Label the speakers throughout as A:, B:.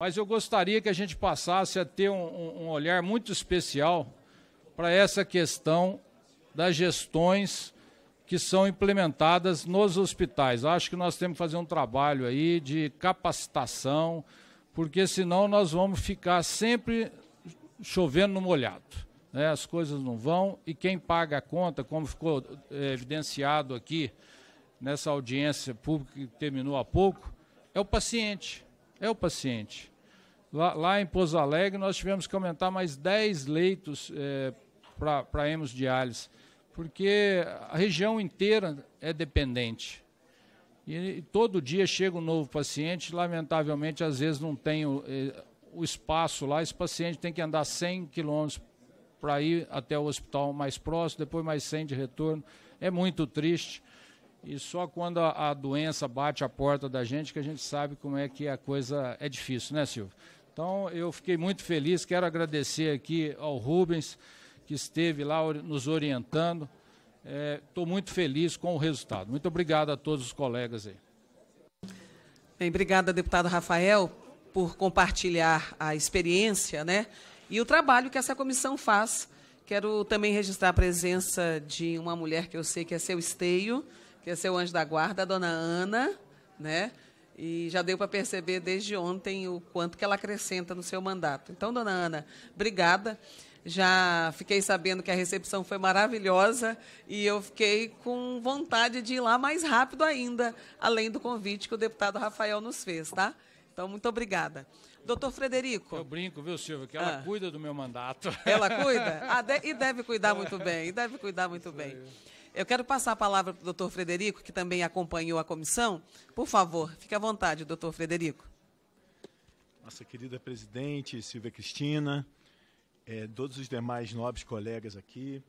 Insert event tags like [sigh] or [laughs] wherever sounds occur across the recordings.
A: Mas eu gostaria que a gente passasse a ter um, um olhar muito especial para essa questão das gestões que são implementadas nos hospitais. Acho que nós temos que fazer um trabalho aí de capacitação, porque senão nós vamos ficar sempre chovendo no molhado. Né? As coisas não vão e quem paga a conta, como ficou é, evidenciado aqui nessa audiência pública que terminou há pouco, é o paciente. É o paciente. Lá, lá em Pouso Alegre, nós tivemos que aumentar mais 10 leitos é, eh, para hemos diálise, porque a região inteira é dependente. E, e, todo dia chega um novo paciente, lamentavelmente, às vezes não tem o, eh, o espaço lá, esse paciente tem que andar 100 quilômetros para ir até o hospital mais próximo, depois mais 100 de retorno. É muito triste. E só quando a, a, doença bate a porta da gente que a gente sabe como é que a coisa é difícil, né, Silvio? Então, eu fiquei muito feliz, quero agradecer aqui ao Rubens, que esteve lá nos orientando. Estou é, muito feliz com o resultado. Muito obrigado a todos os colegas aí. Bem, obrigada, deputado Rafael, por
B: compartilhar a experiência né, e o trabalho que essa comissão faz. Quero também registrar a presença de uma mulher que eu sei que é seu esteio, que é seu anjo da guarda, a dona Ana, né? E já deu para perceber desde ontem o quanto que ela acrescenta no seu mandato. Então, dona Ana, obrigada. Já fiquei sabendo que a recepção foi maravilhosa e eu fiquei com vontade de ir lá mais rápido ainda, além do convite que o deputado Rafael nos fez, tá? Então, muito obrigada.
A: Doutor Frederico. Eu brinco, viu, Silvio, que ela ah, cuida do meu mandato. Ela cuida?
B: [laughs] Ah, de, e deve cuidar muito bem, e deve cuidar muito Isso bem. Aí. Eu quero passar a palavra para o doutor Frederico, que também acompanhou a comissão. Por favor, fique à vontade, doutor Frederico.
C: Nossa querida presidente Silvia Cristina, é, todos os demais nobres colegas aqui,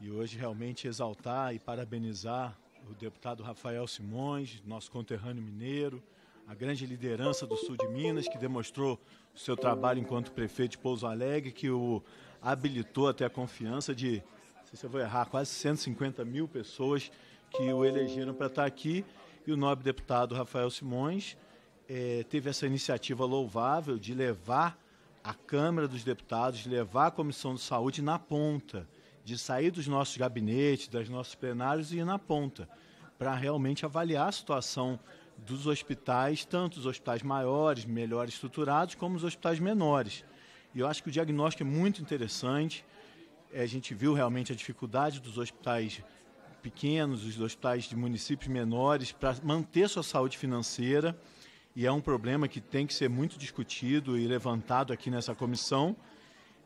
C: e hoje realmente exaltar e parabenizar o deputado Rafael Simões, nosso conterrâneo mineiro, a grande liderança do sul de Minas, que demonstrou o seu trabalho enquanto prefeito de Pouso Alegre, que o habilitou até a confiança de se eu vou errar, quase 150 mil pessoas que o elegeram para estar tá aqui. E o nobre deputado Rafael Simões é, teve essa iniciativa louvável de levar a Câmara dos Deputados, de levar a Comissão de Saúde na ponta, de sair dos nossos gabinetes, dos nossos plenários e ir na ponta, para realmente avaliar a situação dos hospitais, tanto os hospitais maiores, melhor estruturados, como os hospitais menores. E eu acho que o diagnóstico é muito interessante. É, a gente viu realmente a dificuldade dos hospitais pequenos, dos hospitais de municípios menores, para manter sua saúde financeira. E é um problema que tem que ser muito discutido e levantado aqui nessa comissão.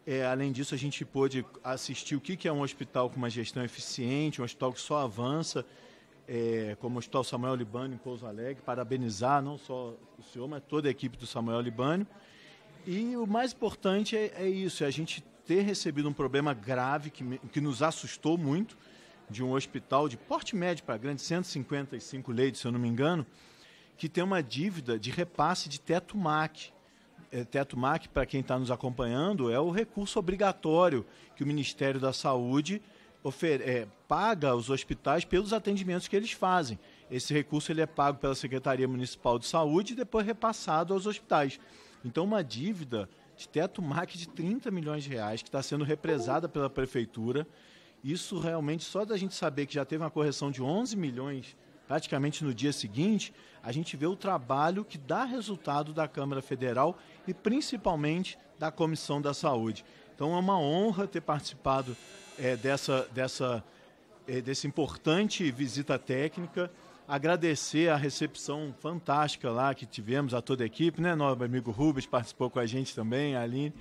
C: É, além disso, a gente pôde assistir o que é um hospital com uma gestão eficiente, um hospital que só avança, é, como o Hospital Samuel Libânio em Pouso Alegre, parabenizar não só o senhor, mas toda a equipe do Samuel Libânio. E o mais importante é, é isso, é a gente ter recebido um problema grave que, me, que nos assustou muito, de um hospital de porte médio para grande, 155 leitos, se eu não me engano, que tem uma dívida de repasse de teto MAC. É, teto MAC, para quem está nos acompanhando, é o recurso obrigatório que o Ministério da Saúde é, paga aos hospitais pelos atendimentos que eles fazem. Esse recurso ele é pago pela Secretaria Municipal de Saúde e depois repassado aos hospitais. Então, uma dívida de teto MAC de 30 milhões de reais, que está sendo represada pela prefeitura. Isso realmente, só da gente saber que já teve uma correção de 11 milhões praticamente no dia seguinte, a gente vê o trabalho que dá resultado da Câmara Federal e principalmente da Comissão da Saúde. Então é uma honra ter participado é, dessa, dessa, é, desse importante visita técnica agradecer a recepção fantástica lá que tivemos a toda a equipe, né? Nosso amigo Rubens participou com a gente também, a Aline.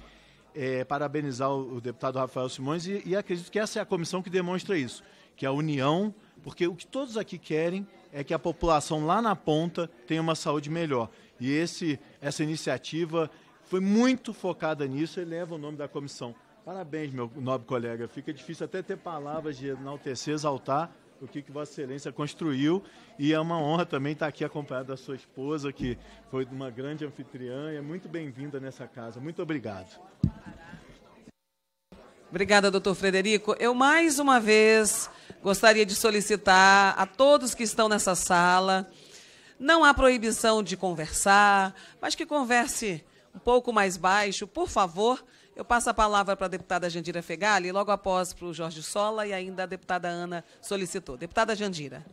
C: É, parabenizar o, o, deputado Rafael Simões e, e, acredito que essa é a comissão que demonstra isso, que é a união, porque o que todos aqui querem é que a população lá na ponta tenha uma saúde melhor. E esse, essa iniciativa foi muito focada nisso e leva o nome da comissão. Parabéns, meu nobre colega. Fica difícil até ter palavras de enaltecer, exaltar o que, que Vossa Excelência construiu. E é uma honra também estar aqui acompanhado da sua esposa, que foi uma grande anfitriã e é muito bem-vinda nessa casa. Muito obrigado. Obrigada, doutor Frederico.
B: Eu, mais uma vez, gostaria de solicitar a todos que estão nessa sala. Não há proibição de conversar, mas que converse um pouco mais baixo, por favor, eu passo a palavra para a deputada Jandira Fegali, logo após para o Jorge Sola e ainda a deputada Ana solicitou. Deputada Jandira.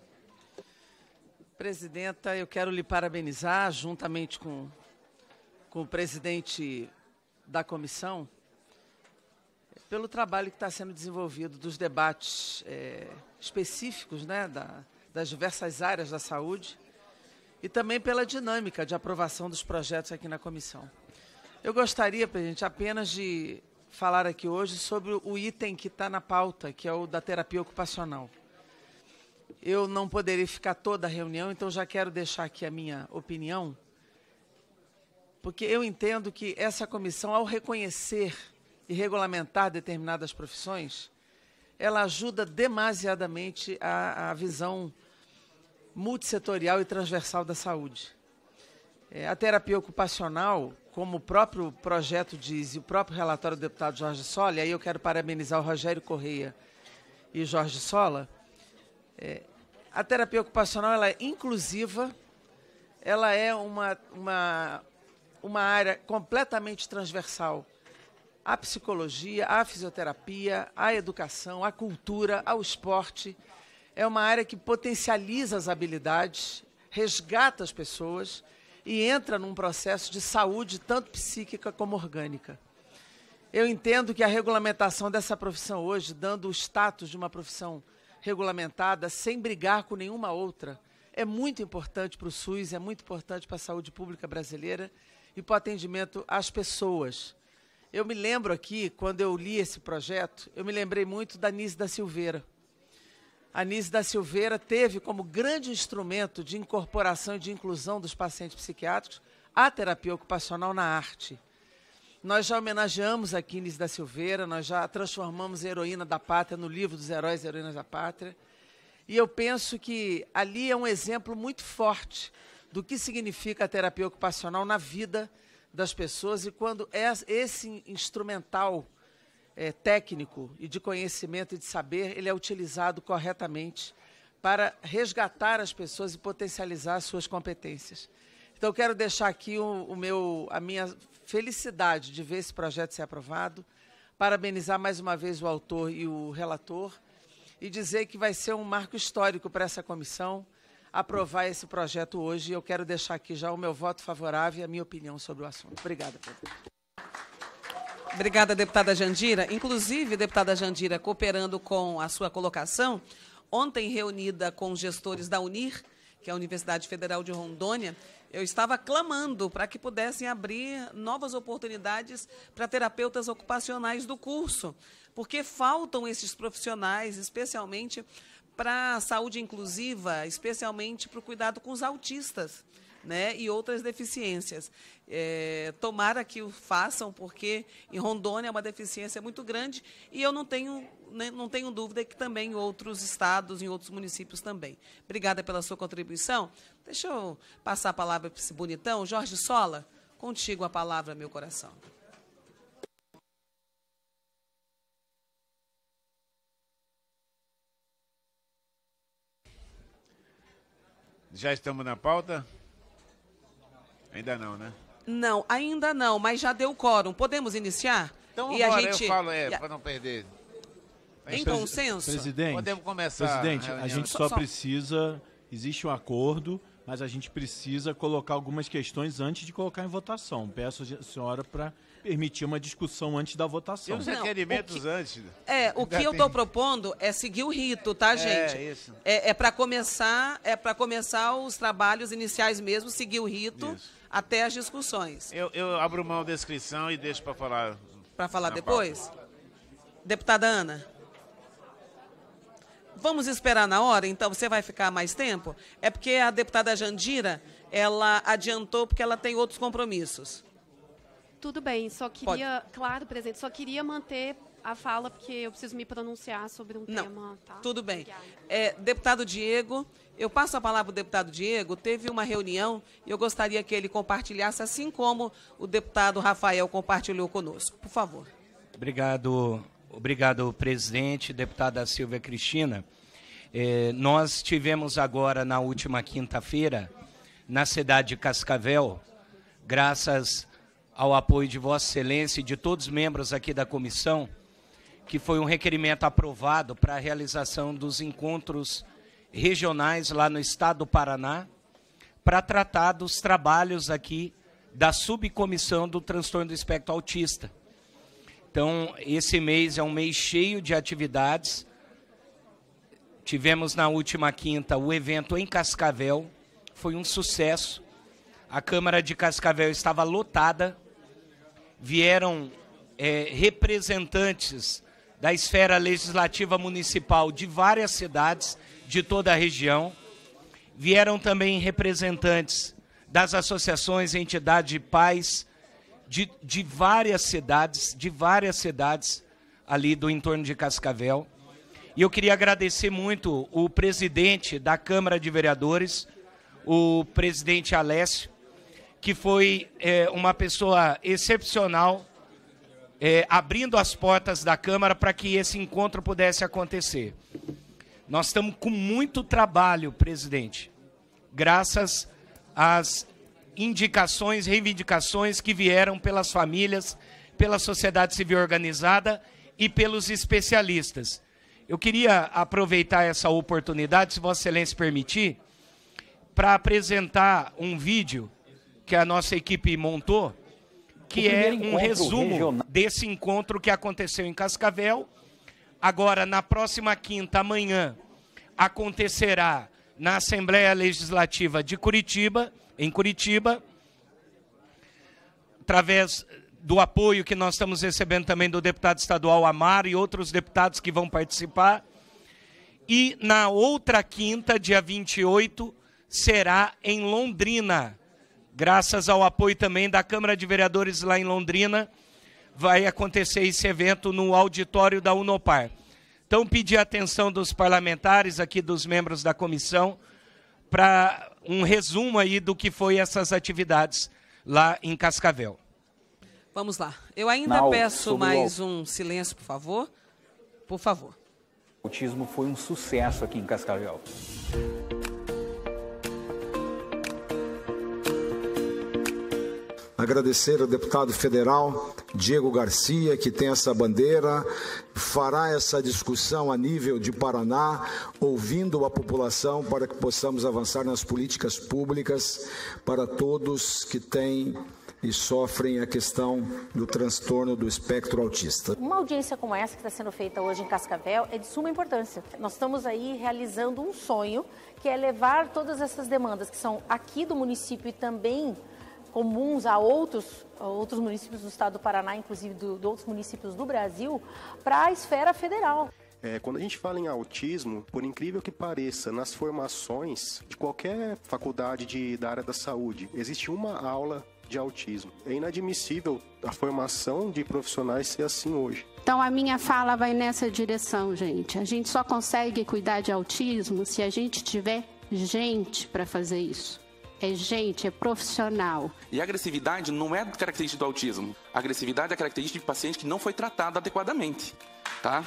D: Presidenta, eu quero lhe parabenizar, juntamente com, com o presidente da comissão, pelo trabalho que está sendo desenvolvido dos debates é, específicos né, da, das diversas áreas da saúde e também pela dinâmica de aprovação dos projetos aqui na comissão. Eu gostaria, gente, apenas de falar aqui hoje sobre o item que está na pauta, que é o da terapia ocupacional. Eu não poderia ficar toda a reunião, então já quero deixar aqui a minha opinião, porque eu entendo que essa comissão, ao reconhecer e regulamentar determinadas profissões, ela ajuda demasiadamente a, a visão multissetorial e transversal da saúde. É, a terapia ocupacional como o próprio projeto diz e o próprio relatório do deputado Jorge Sola, e aí eu quero parabenizar o Rogério Correia e Jorge Sola, é, a terapia ocupacional ela é inclusiva, ela é uma, uma, uma área completamente transversal à psicologia, à fisioterapia, à educação, à cultura, ao esporte. É uma área que potencializa as habilidades, resgata as pessoas e entra num processo de saúde, tanto psíquica como orgânica. Eu entendo que a regulamentação dessa profissão hoje, dando o status de uma profissão regulamentada, sem brigar com nenhuma outra, é muito importante para o SUS, é muito importante para a saúde pública brasileira e para o atendimento às pessoas. Eu me lembro aqui, quando eu li esse projeto, eu me lembrei muito da Nise da Silveira, Anise da Silveira teve como grande instrumento de incorporação e de inclusão dos pacientes psiquiátricos a terapia ocupacional na arte. Nós já homenageamos a Quines da Silveira, nós já transformamos a heroína da pátria no livro dos heróis e heroínas da pátria. E eu penso que ali é um exemplo muito forte do que significa a terapia ocupacional na vida das pessoas e quando é esse instrumental é, técnico e de conhecimento e de saber, ele é utilizado corretamente para resgatar as pessoas e potencializar as suas competências. Então, quero deixar aqui o, o meu, a minha felicidade de ver esse projeto ser aprovado, parabenizar mais uma vez o autor e o relator e dizer que vai ser um marco histórico para essa comissão aprovar esse projeto hoje. Eu quero deixar aqui já o meu voto favorável e a minha opinião sobre o assunto. Obrigada, Obrigada, deputada Jandira. Inclusive, deputada Jandira,
B: cooperando com a sua colocação, ontem reunida com os gestores da UNIR, que é a Universidade Federal de Rondônia, eu estava clamando para que pudessem abrir novas oportunidades para terapeutas ocupacionais do curso, porque faltam esses profissionais, especialmente para a saúde inclusiva, especialmente para o cuidado com os autistas né, e outras deficiências. É, tomara que o façam, porque em Rondônia é uma deficiência muito grande e eu não tenho, né, não tenho dúvida que também em outros estados, em outros municípios também. Obrigada pela sua contribuição. Deixa eu passar a palavra para esse bonitão. Jorge Sola, contigo a palavra, meu coração.
E: Já estamos na pauta? Ainda não, né?
B: Não, ainda não, mas já deu quórum. Podemos iniciar? Então e agora a gente... eu falo, é, para
E: não perder. Em consenso? Presidente, Podemos começar. Presidente, a, a gente só, só
C: precisa... Existe um acordo, mas a gente precisa colocar algumas questões antes de colocar em votação. Peço a senhora para permitir uma discussão antes da votação. E os requerimentos antes. Né? É,
B: o que eu estou propondo é seguir o rito, tá, é, gente? É, isso. É, é para começar, é começar os trabalhos iniciais mesmo, seguir o rito. Isso até as discussões. Eu, eu abro mão
E: da inscrição e deixo para falar.
B: Para falar depois? Pauta. Deputada Ana. Vamos esperar na hora, então você vai ficar mais tempo? É porque a deputada Jandira, ela adiantou porque ela tem outros compromissos.
F: Tudo bem, só queria, Pode. claro, presidente, só queria manter a fala, porque eu preciso me pronunciar sobre um Não, tema. Tá?
B: Tudo bem. É, deputado Diego, eu passo a palavra ao deputado Diego. Teve uma reunião e eu gostaria que ele compartilhasse, assim como o deputado Rafael compartilhou conosco. Por favor.
G: Obrigado, obrigado presidente, deputada Silvia Cristina. É, nós tivemos agora, na última quinta-feira, na cidade de Cascavel, graças ao apoio de Vossa Excelência e de todos os membros aqui da comissão, que foi um requerimento aprovado para a realização dos encontros regionais lá no estado do Paraná, para tratar dos trabalhos aqui da subcomissão do transtorno do espectro autista. Então, esse mês é um mês cheio de atividades. Tivemos na última quinta o evento em Cascavel, foi um sucesso. A Câmara de Cascavel estava lotada, vieram é, representantes da esfera legislativa municipal de várias cidades de toda a região. Vieram também representantes das associações, entidades de pais de, de várias cidades, de várias cidades ali do entorno de Cascavel. E eu queria agradecer muito o presidente da Câmara de Vereadores, o presidente Alessio, que foi é, uma pessoa excepcional é, abrindo as portas da Câmara para que esse encontro pudesse acontecer. Nós estamos com muito trabalho, presidente, graças às indicações, reivindicações que vieram pelas famílias, pela sociedade civil organizada e pelos especialistas. Eu queria aproveitar essa oportunidade, se Vossa Excelência permitir, para apresentar um vídeo que a nossa equipe montou
F: que é um resumo regional.
G: desse encontro que aconteceu em Cascavel. Agora, na próxima quinta, amanhã, acontecerá na Assembleia Legislativa de Curitiba, em Curitiba, através do apoio que nós estamos recebendo também do deputado estadual Amar e outros deputados que vão participar. E na outra quinta, dia 28, será em Londrina, graças ao apoio também da Câmara de Vereadores lá em Londrina, vai acontecer esse evento no auditório da Unopar. Então, pedi a atenção dos parlamentares, aqui dos membros da comissão, para um resumo aí do que foi essas atividades lá em Cascavel.
B: Vamos lá. Eu ainda peço mais um silêncio, por favor. Por favor.
H: O autismo foi um sucesso aqui em Cascavel.
I: agradecer ao deputado
J: federal Diego Garcia, que tem essa bandeira, fará essa discussão
K: a nível de Paraná, ouvindo a população para que possamos avançar nas políticas públicas para todos que têm e sofrem a questão do transtorno do espectro autista.
L: Uma audiência como essa que está sendo feita hoje em Cascavel é de suma importância. Nós estamos aí realizando um sonho, que é levar todas essas demandas que são aqui do município e também comuns a outros, a outros municípios do estado do Paraná, inclusive de outros municípios do Brasil, para a esfera federal.
K: É, quando a gente fala em autismo, por incrível que pareça, nas formações de qualquer faculdade de, da área da saúde, existe uma aula de autismo. É inadmissível a formação de profissionais ser assim hoje.
L: Então a minha fala vai nessa direção, gente. A gente só consegue cuidar de autismo se a gente tiver gente para fazer isso é gente, é profissional.
H: E a agressividade não é característica do autismo. A agressividade é característica de paciente que não foi tratado adequadamente, tá?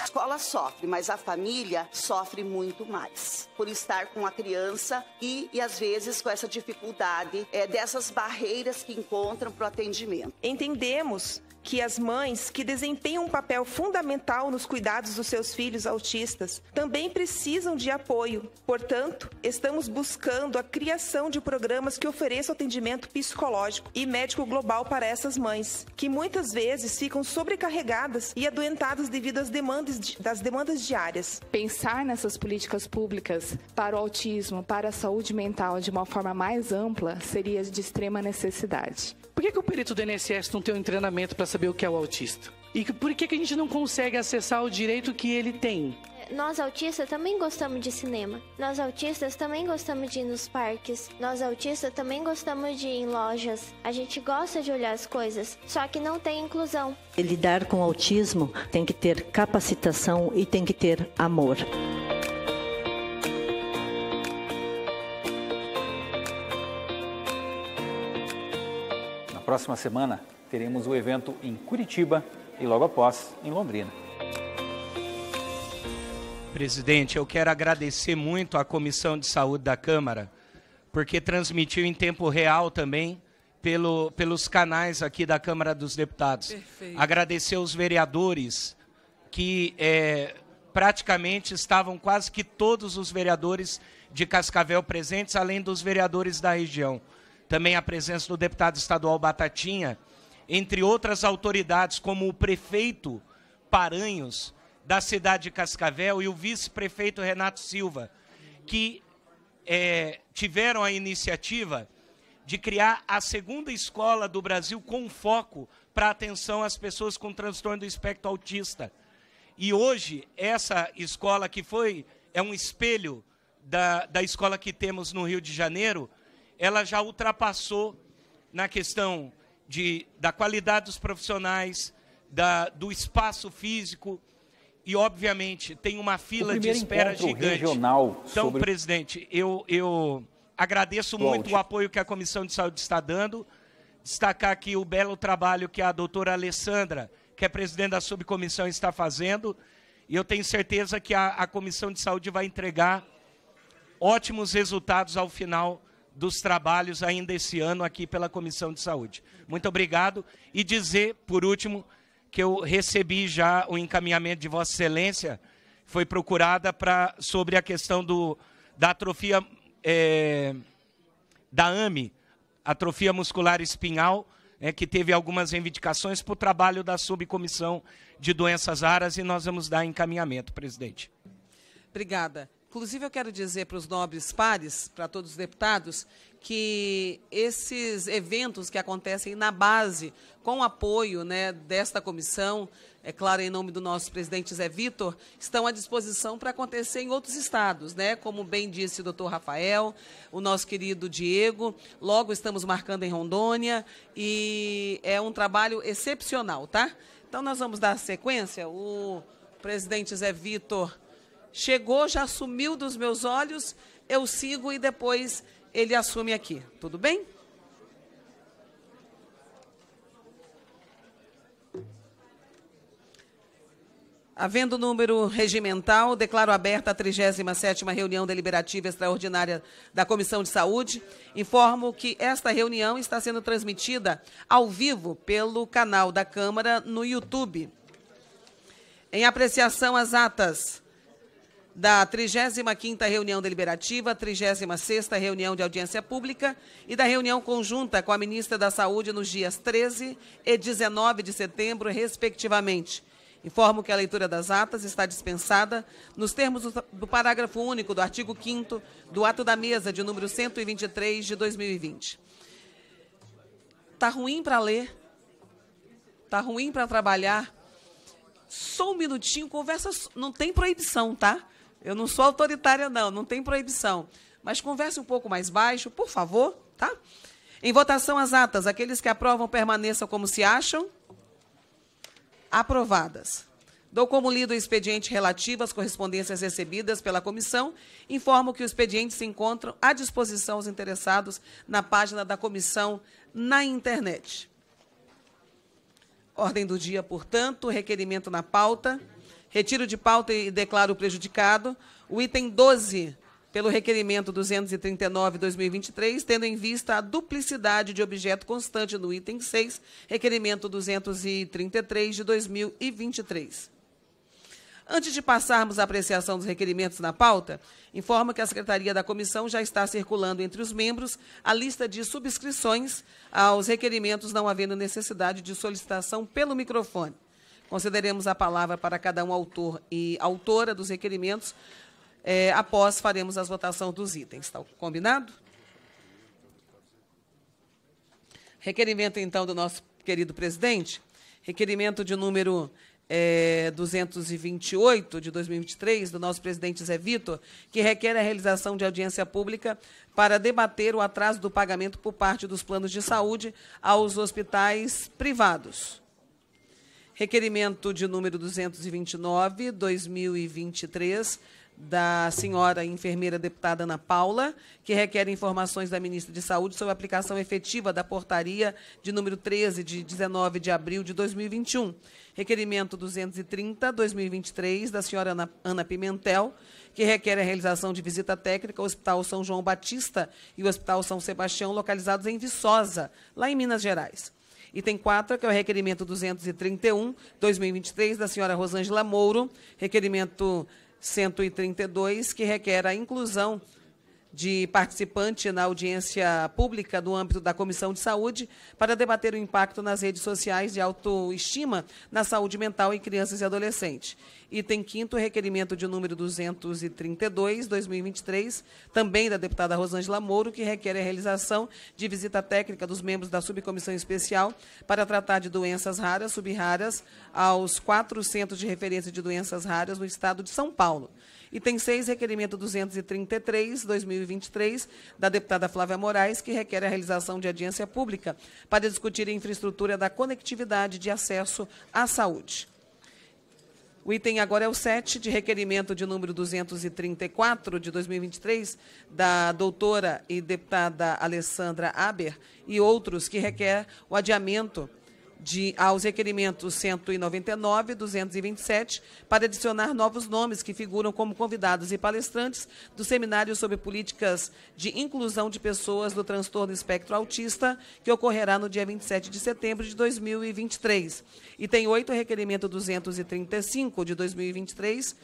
L: A escola sofre, mas a família sofre muito mais por estar com a criança e, e às vezes com essa dificuldade é, dessas barreiras que encontram para o atendimento.
M: Entendemos que as mães que desempenham um papel fundamental nos cuidados dos seus filhos autistas também precisam de apoio. Portanto, estamos buscando a criação de programas que ofereçam atendimento psicológico e médico global para essas mães, que muitas vezes ficam sobrecarregadas e adoentadas devido às demandas,
F: das demandas diárias. Pensar nessas políticas públicas para o autismo, para a saúde mental de uma forma mais ampla seria de extrema necessidade.
N: Por que, que o perito do INSS não tem um treinamento para saber o que é o autista. E por que, que a gente não consegue acessar o direito que ele tem?
B: É, nós autistas também gostamos de cinema. Nós autistas também gostamos de ir nos parques. Nós autistas também gostamos de ir em lojas. A gente gosta de olhar as coisas, só que não tem inclusão.
L: Lidar com autismo tem que ter capacitação e tem que ter amor.
A: próxima semana
H: teremos o evento em Curitiba e logo após em Londrina.
G: Presidente, eu quero agradecer muito à Comissão de Saúde da Câmara, porque transmitiu em tempo real também pelo, pelos canais aqui da Câmara dos Deputados. Perfeito. Agradecer aos vereadores que é, praticamente estavam quase que todos os vereadores de Cascavel presentes, além dos vereadores da região também a presença do deputado estadual Batatinha, entre outras autoridades, como o prefeito Paranhos, da cidade de Cascavel, e o vice-prefeito Renato Silva, que é, tiveram a iniciativa de criar a segunda escola do Brasil com foco para atenção às pessoas com transtorno do espectro autista. E hoje, essa escola que foi, é um espelho da, da escola que temos no Rio de Janeiro, ela já ultrapassou na questão de, da qualidade dos profissionais, da, do espaço físico e, obviamente, tem uma fila de espera gigante. Regional então, presidente, eu, eu agradeço muito o apoio que a Comissão de Saúde está dando. Destacar aqui o belo trabalho que a doutora Alessandra, que é presidente da subcomissão, está fazendo. E eu tenho certeza que a, a Comissão de Saúde vai entregar ótimos resultados ao final dos trabalhos ainda esse ano aqui pela Comissão de Saúde. Muito obrigado. E dizer, por último, que eu recebi já o encaminhamento de Vossa Excelência, foi procurada pra, sobre a questão do, da atrofia é, da AME, atrofia muscular espinhal, é, que teve algumas reivindicações para o trabalho da subcomissão de doenças raras e nós vamos dar encaminhamento, presidente.
B: Obrigada. Inclusive, eu quero dizer para os nobres pares, para todos os deputados, que esses eventos que acontecem na base, com apoio né, desta comissão, é claro, em nome do nosso presidente Zé Vitor, estão à disposição para acontecer em outros estados, né? Como bem disse o doutor Rafael, o nosso querido Diego, logo estamos marcando em Rondônia e é um trabalho excepcional, tá? Então nós vamos dar sequência. O presidente Zé Vitor chegou, já sumiu dos meus olhos, eu sigo e depois ele assume aqui. Tudo bem? Havendo número regimental, declaro aberta a 37ª reunião deliberativa extraordinária da Comissão de Saúde. Informo que esta reunião está sendo transmitida ao vivo pelo canal da Câmara no YouTube. Em apreciação às atas da 35ª reunião deliberativa, 36ª reunião de audiência pública e da reunião conjunta com a ministra da Saúde nos dias 13 e 19 de setembro, respectivamente. Informo que a leitura das atas está dispensada nos termos do parágrafo único do artigo 5 do ato da mesa de número 123 de 2020. Tá ruim para ler? Tá ruim para trabalhar? Só um minutinho, conversa, não tem proibição, tá? Eu não sou autoritária, não, não tem proibição. Mas converse um pouco mais baixo, por favor, tá? Em votação as atas, aqueles que aprovam permaneçam como se acham. Aprovadas. Dou como lido o expediente relativo às correspondências recebidas pela comissão. Informo que o expediente se encontra à disposição aos interessados na página da comissão na internet. Ordem do dia, portanto, requerimento na pauta. Retiro de pauta e declaro prejudicado. O item 12, pelo requerimento 239-2023, tendo em vista a duplicidade de objeto constante no item 6, requerimento 233 de 2023. Antes de passarmos à apreciação dos requerimentos na pauta, informo que a Secretaria da Comissão já está circulando entre os membros a lista de subscrições aos requerimentos, não havendo necessidade de solicitação pelo microfone. Concederemos a palavra para cada um autor e autora dos requerimentos. É, após faremos as votações dos itens. Está combinado? Requerimento, então, do nosso querido presidente. Requerimento de número é, 228 de 2023, do nosso presidente Zé Vitor, que requer a realização de audiência pública para debater o atraso do pagamento por parte dos planos de saúde aos hospitais privados. Requerimento de número 229, 2023, da senhora enfermeira deputada Ana Paula, que requer informações da ministra de Saúde sobre a aplicação efetiva da portaria de número 13 de 19 de abril de 2021. Requerimento 230/2023 da senhora Ana, Ana Pimentel, que requer a realização de visita técnica ao Hospital São João Batista e o Hospital São Sebastião, localizados em Viçosa, lá em Minas Gerais. Item 4, que é o requerimento 231, 2023, da senhora Rosângela Mouro, requerimento 132, que requer a inclusão de participante na audiência pública no âmbito da Comissão de Saúde para debater o impacto nas redes sociais de autoestima na saúde mental em crianças e adolescentes. Item quinto, requerimento de número 232, 2023, também da deputada Rosângela Moro, que requer a realização de visita técnica dos membros da subcomissão especial para tratar de doenças raras, subraras, aos quatro centros de referência de doenças raras no estado de São Paulo. E tem seis requerimento 233, 2023, da deputada Flávia Moraes, que requer a realização de audiência pública para discutir a infraestrutura da conectividade de acesso à saúde. O item agora é o 7, de requerimento de número 234, de 2023, da doutora e deputada Alessandra Aber e outros, que requer o adiamento de, aos requerimentos 199 e 227 para adicionar novos nomes que figuram como convidados e palestrantes do seminário sobre políticas de inclusão de pessoas do transtorno espectro autista, que ocorrerá no dia 27 de setembro de 2023. E tem oito requerimento 235 de 2023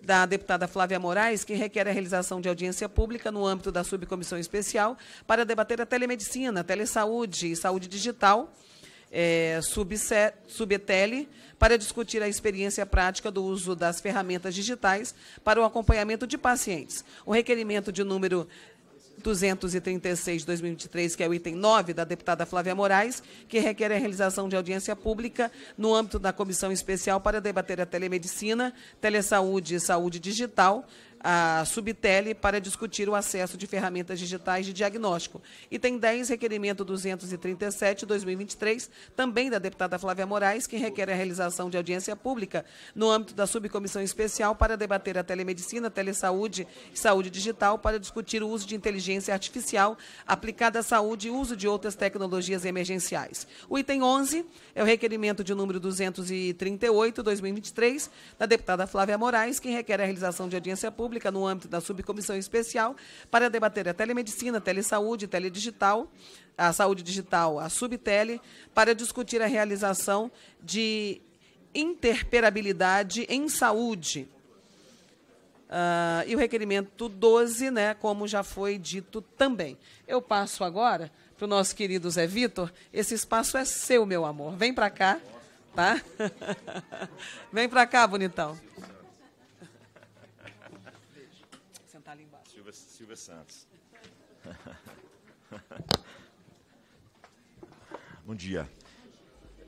B: da deputada Flávia Moraes, que requer a realização de audiência pública no âmbito da subcomissão especial para debater a telemedicina, telesaúde e saúde digital é, Subtele para discutir a experiência prática do uso das ferramentas digitais para o acompanhamento de pacientes. O requerimento de número 236 de 2023, que é o item 9 da deputada Flávia Moraes, que requer a realização de audiência pública no âmbito da comissão especial para debater a telemedicina, telesaúde e saúde digital, a Subtele para discutir o acesso de ferramentas digitais de diagnóstico. E tem 10 requerimento 237 2023, também da deputada Flávia Moraes, que requer a realização de audiência pública no âmbito da subcomissão especial para debater a telemedicina, telesaúde e saúde digital para discutir o uso de inteligência artificial aplicada à saúde e uso de outras tecnologias emergenciais. O item 11 é o requerimento de número 238 2023 da deputada Flávia Moraes, que requer a realização de audiência pública Pública no âmbito da Subcomissão Especial para debater a telemedicina, telesaúde, teledigital, a saúde digital, a Subtele, para discutir a realização de interperabilidade em saúde. Uh, e o requerimento 12, né, como já foi dito também. Eu passo agora para o nosso querido Zé Vitor. Esse espaço é seu, meu amor. Vem para cá, tá? [laughs] Vem para cá, bonitão.
O: Silvia Santos. [laughs] Bom dia.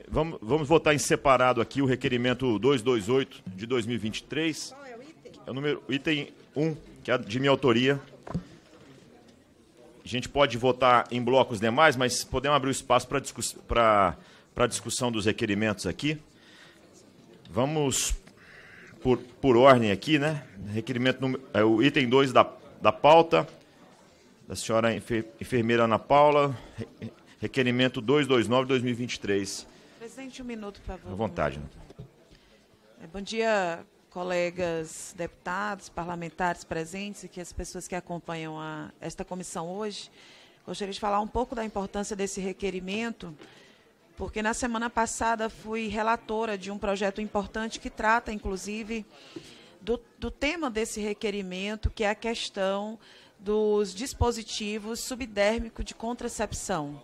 O: Vamos, vamos votar em separado aqui o requerimento 228 de 2023. Qual é o item? É o número, item 1, que é de minha autoria. A gente pode votar em blocos demais, mas podemos abrir o espaço para discuss, a discussão dos requerimentos aqui. Vamos por, por ordem aqui, né? Requerimento número, é o item 2 da da pauta, da senhora enfermeira Ana Paula, requerimento 229-2023.
M: Presidente, um minuto, por favor. À vontade. Né? É, bom dia, colegas deputados, parlamentares presentes e que as pessoas que acompanham a, esta comissão hoje. Gostaria de falar um pouco da importância desse requerimento, porque na semana passada fui relatora de um projeto importante que trata, inclusive, do, do tema desse requerimento, que é a questão dos dispositivos subdérmicos de contracepção.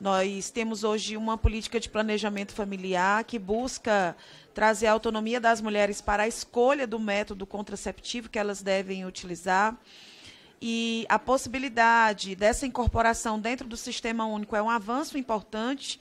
M: Nós temos hoje uma política de planejamento familiar que busca trazer a autonomia das mulheres para a escolha do método contraceptivo que elas devem utilizar. E a possibilidade dessa incorporação dentro do sistema único é um avanço importante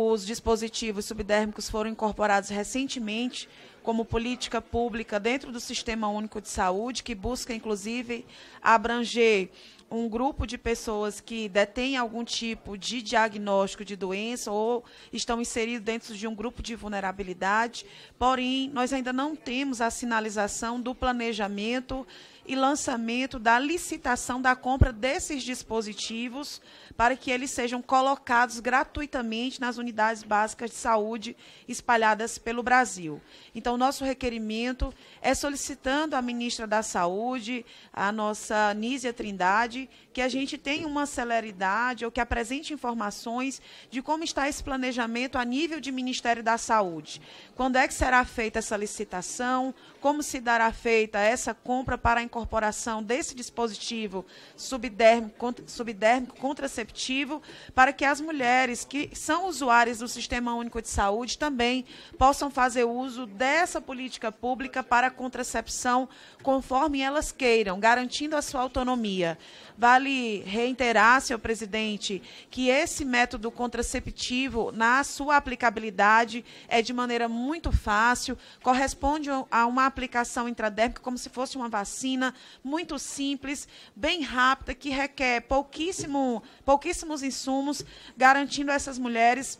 M: os dispositivos subdérmicos foram incorporados recentemente como política pública dentro do Sistema Único de Saúde, que busca, inclusive, abranger um grupo de pessoas que detêm algum tipo de diagnóstico de doença ou estão inseridos dentro de um grupo de vulnerabilidade, porém, nós ainda não temos a sinalização do planejamento e lançamento da licitação da compra desses dispositivos para que eles sejam colocados gratuitamente nas unidades básicas de saúde espalhadas pelo Brasil. Então, nosso requerimento é solicitando à ministra da Saúde, a nossa Nízia Trindade, que a gente tenha uma celeridade ou que apresente informações de como está esse planejamento a nível de Ministério da Saúde. Quando é que será feita essa licitação? Como se dará feita essa compra para a incorporação desse dispositivo subdérmico, subdérmico contraceptivo para que as mulheres que são usuárias do Sistema Único de Saúde também possam fazer uso dessa política pública para a contracepção conforme elas queiram, garantindo a sua autonomia. Vale reiterar, senhor presidente, que esse método contraceptivo, na sua aplicabilidade, é de maneira muito fácil, corresponde a uma aplicação intradérmica como se fosse uma vacina muito simples, bem rápida, que requer pouquíssimo, pouquíssimos insumos, garantindo a essas mulheres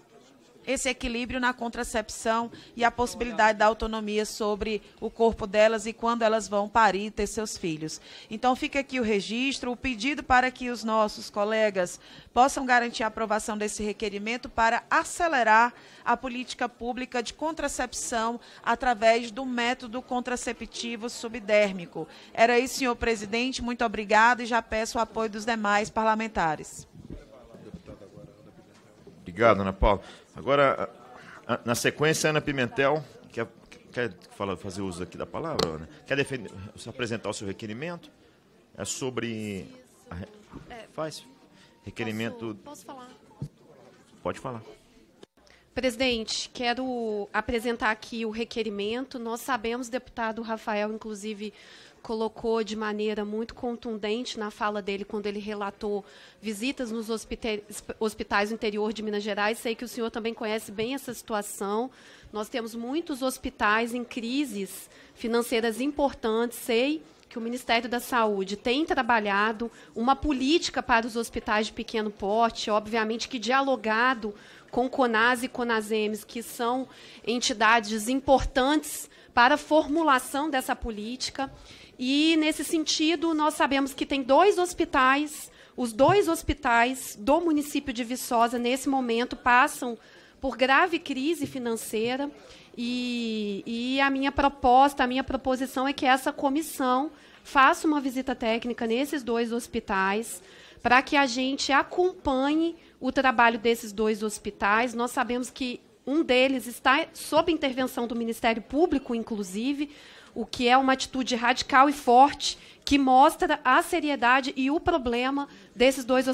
M: esse equilíbrio na contracepção e a possibilidade da autonomia sobre o corpo delas e quando elas vão parir e ter seus filhos. Então fica aqui o registro, o pedido para que os nossos colegas possam garantir a aprovação desse requerimento para acelerar a política pública de contracepção através do método contraceptivo subdérmico. Era isso, senhor presidente. Muito obrigada e já peço o apoio dos demais parlamentares.
O: Obrigado, Ana Paula. Agora, a, a, na sequência, Ana Pimentel, quer, é, quer falar, fazer uso aqui da palavra, Ana? Né? Quer defender, apresentar o seu requerimento? É sobre... A, é. faz. Requerimento... Posso, posso falar? Pode falar.
F: Presidente, quero apresentar aqui o requerimento. Nós sabemos, deputado Rafael, inclusive colocou de maneira muito contundente na fala dele quando ele relatou visitas nos hospitais do interior de Minas Gerais. Sei que o senhor também conhece bem essa situação. Nós temos muitos hospitais em crises financeiras importantes, sei que o Ministério da Saúde tem trabalhado uma política para os hospitais de pequeno porte, obviamente que dialogado com CONAS e CONASEMES, que são entidades importantes para a formulação dessa política. E, nesse sentido, nós sabemos que tem dois hospitais, os dois hospitais do município de Viçosa, nesse momento, passam por grave crise financeira. E, e a minha proposta, a minha proposição é que essa comissão faça uma visita técnica nesses dois hospitais para que a gente acompanhe o trabalho desses dois hospitais. Nós sabemos que um deles está sob intervenção do Ministério Público, inclusive, o que é uma atitude radical e forte que mostra a seriedade e o problema desses dois,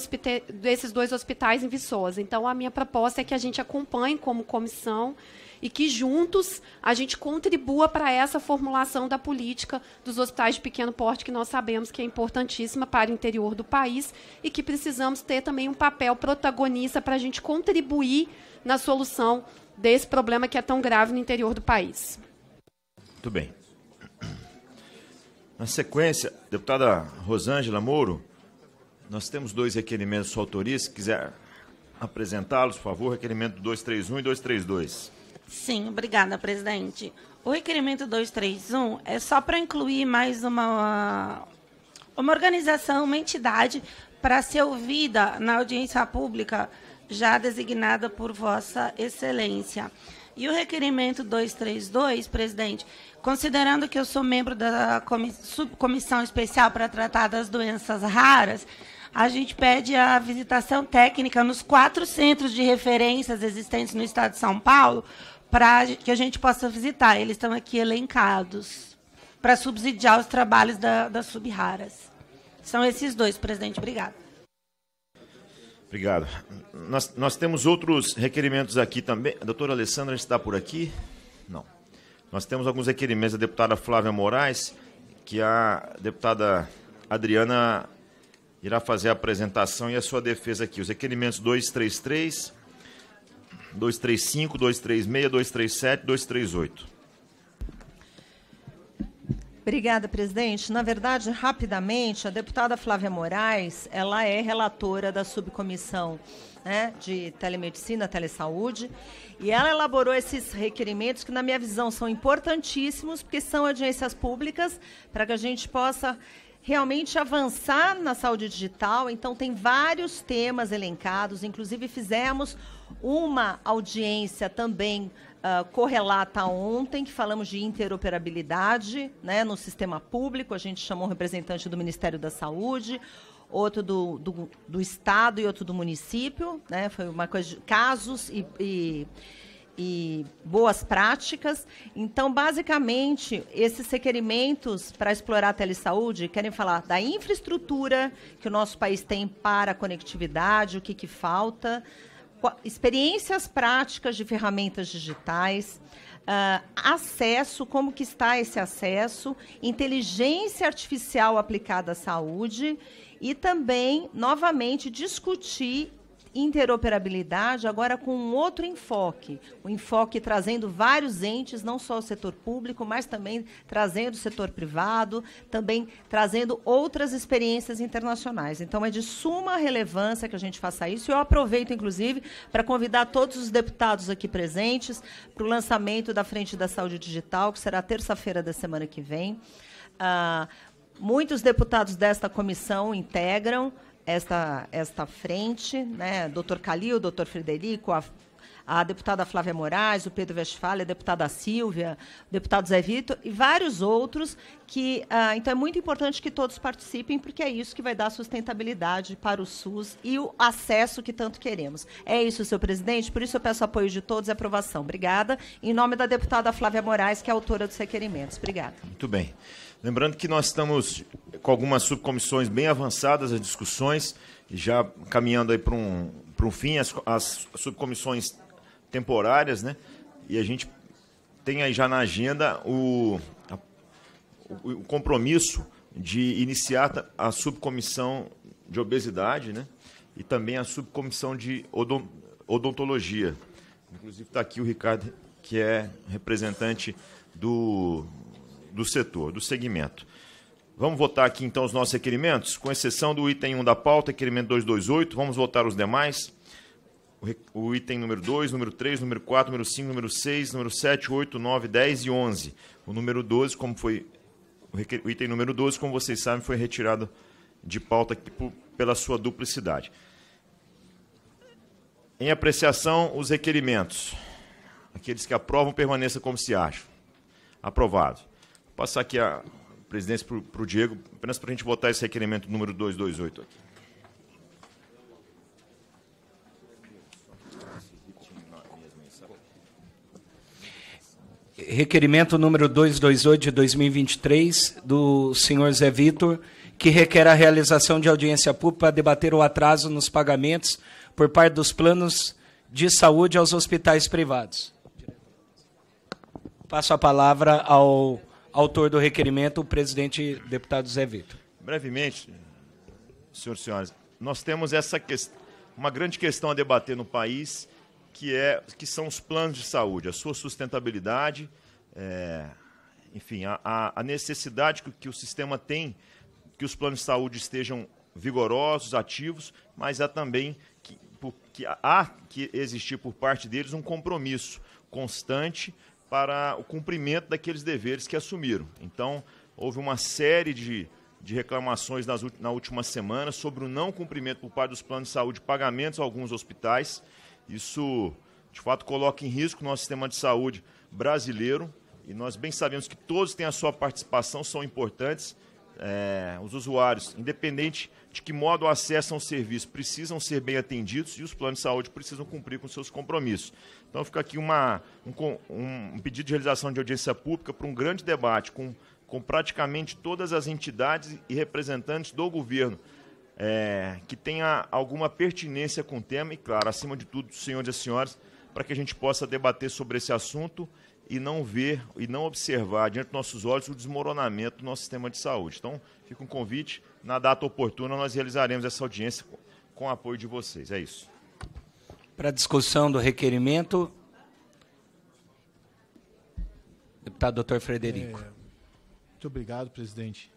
F: desses dois hospitais em Viçosa. Então, a minha proposta é que a gente acompanhe como comissão e que juntos a gente contribua para essa formulação da política dos hospitais de pequeno porte que nós sabemos que é importantíssima para o interior do país e que precisamos ter também um papel protagonista para a gente contribuir na solução desse problema que é tão grave no interior do país.
O: Muito bem. Na sequência, deputada Rosângela Mouro, nós temos dois requerimentos sua autoria, se quiser apresentá-los, por favor, requerimento 231 e 232.
L: Sim, obrigada, presidente. O requerimento 231 é só para incluir mais uma, uma organização, uma entidade para ser ouvida na audiência pública já designada por Vossa Excelência. E o requerimento 232, presidente, Considerando que eu sou membro da subcomissão especial para tratar das doenças raras, a gente pede a visitação técnica nos quatro centros de referências existentes no estado de São Paulo para que a gente possa visitar. Eles estão aqui elencados para subsidiar os trabalhos da, das subraras. São esses dois, presidente. Obrigado.
O: Obrigado. Nós, nós temos outros requerimentos aqui também. A doutora Alessandra está por aqui. Nós temos alguns requerimentos da deputada Flávia Moraes, que a deputada Adriana irá fazer a apresentação e a sua defesa aqui. Os requerimentos 233, 235, 236, 237, 238.
L: Obrigada, presidente. Na verdade, rapidamente, a deputada Flávia Moraes, ela é relatora da subcomissão né, de telemedicina, telesaúde, e ela elaborou esses requerimentos que, na minha visão, são importantíssimos, porque são audiências públicas, para que a gente possa realmente avançar na saúde digital. Então, tem vários temas elencados, inclusive fizemos uma audiência também Uh, correlata ontem, que falamos de interoperabilidade né, no sistema público, a gente chamou um representante do Ministério da Saúde outro do, do, do estado e outro do município, né? Foi uma coisa de casos e, e e boas práticas. Então, basicamente, esses requerimentos para explorar a telesaúde querem falar da infraestrutura que o nosso país tem para a conectividade, o que, que falta, experiências práticas de ferramentas digitais, Uh, acesso, como que está esse acesso, inteligência artificial aplicada à saúde e também, novamente, discutir interoperabilidade agora com um outro enfoque, o um enfoque trazendo vários entes, não só o setor público, mas também trazendo o setor privado, também trazendo outras experiências internacionais. Então é de suma relevância que a gente faça isso. Eu aproveito inclusive para convidar todos os deputados aqui presentes para o lançamento da Frente da Saúde Digital, que será terça-feira da semana que vem. Uh, Muitos deputados desta comissão integram esta, esta frente, né? Dr. Calil, Dr. Frederico, a, a deputada Flávia Moraes, o Pedro Westphal, a deputada Silvia, o deputado Zé Vitor e vários outros que ah, então é muito importante que todos participem porque é isso que vai dar sustentabilidade para o SUS e o acesso que tanto queremos. É isso, seu presidente. Por isso eu peço apoio de todos e aprovação. Obrigada. Em nome da deputada Flávia Moraes, que é autora dos requerimentos. Obrigada.
O: Muito bem. Lembrando que nós estamos com algumas subcomissões bem avançadas as discussões, já caminhando aí para um, para um fim, as, as subcomissões temporárias, né? E a gente tem aí já na agenda o, o, o compromisso de iniciar a subcomissão de obesidade, né? E também a subcomissão de odontologia. Inclusive está aqui o Ricardo, que é representante do do setor, do segmento. Vamos votar aqui então os nossos requerimentos, com exceção do item 1 da pauta, requerimento 228, vamos votar os demais. O item número 2, número 3, número 4, número 5, número 6, número 7, 8, 9, 10 e 11. O número 12, como foi o item número 12, como vocês sabem, foi retirado de pauta aqui por, pela sua duplicidade. Em apreciação, os requerimentos. Aqueles que aprovam permaneçam como se acham. Aprovado. Passar aqui a presidência para o Diego, apenas para a gente votar esse requerimento número 228 aqui.
G: Requerimento número 228 de 2023 do senhor Zé Vitor, que requer a realização de audiência pública para debater o atraso nos pagamentos por parte dos planos de saúde aos hospitais privados. Passo a palavra ao autor do requerimento, o presidente deputado Zé Vitor.
O: Brevemente, senhores e senhores, nós temos essa uma grande questão a debater no país, que, é, que são os planos de saúde, a sua sustentabilidade, é, enfim, a, a necessidade que, que o sistema tem que os planos de saúde estejam vigorosos, ativos, mas há também que, por, que há que existir por parte deles um compromisso constante para o cumprimento daqueles deveres que assumiram. Então, houve uma série de, de reclamações nas, na última semana sobre o não cumprimento por parte dos planos de saúde de pagamentos a alguns hospitais. Isso, de fato, coloca em risco o nosso sistema de saúde brasileiro. E nós bem sabemos que todos têm a sua participação, são importantes. É, os usuários, independente de que modo acessam o serviço, precisam ser bem atendidos e os planos de saúde precisam cumprir com seus compromissos. Então fica aqui uma, um, um pedido de realização de audiência pública para um grande debate com, com praticamente todas as entidades e representantes do governo é, que tenha alguma pertinência com o tema e, claro, acima de tudo, senhores e senhoras, para que a gente possa debater sobre esse assunto e não ver e não observar diante dos nossos olhos o desmoronamento do nosso sistema de saúde. Então, fica um convite. Na data oportuna, nós realizaremos essa audiência com o apoio de vocês. É isso.
G: Para discussão do requerimento, deputado doutor Frederico.
C: É, muito obrigado, presidente.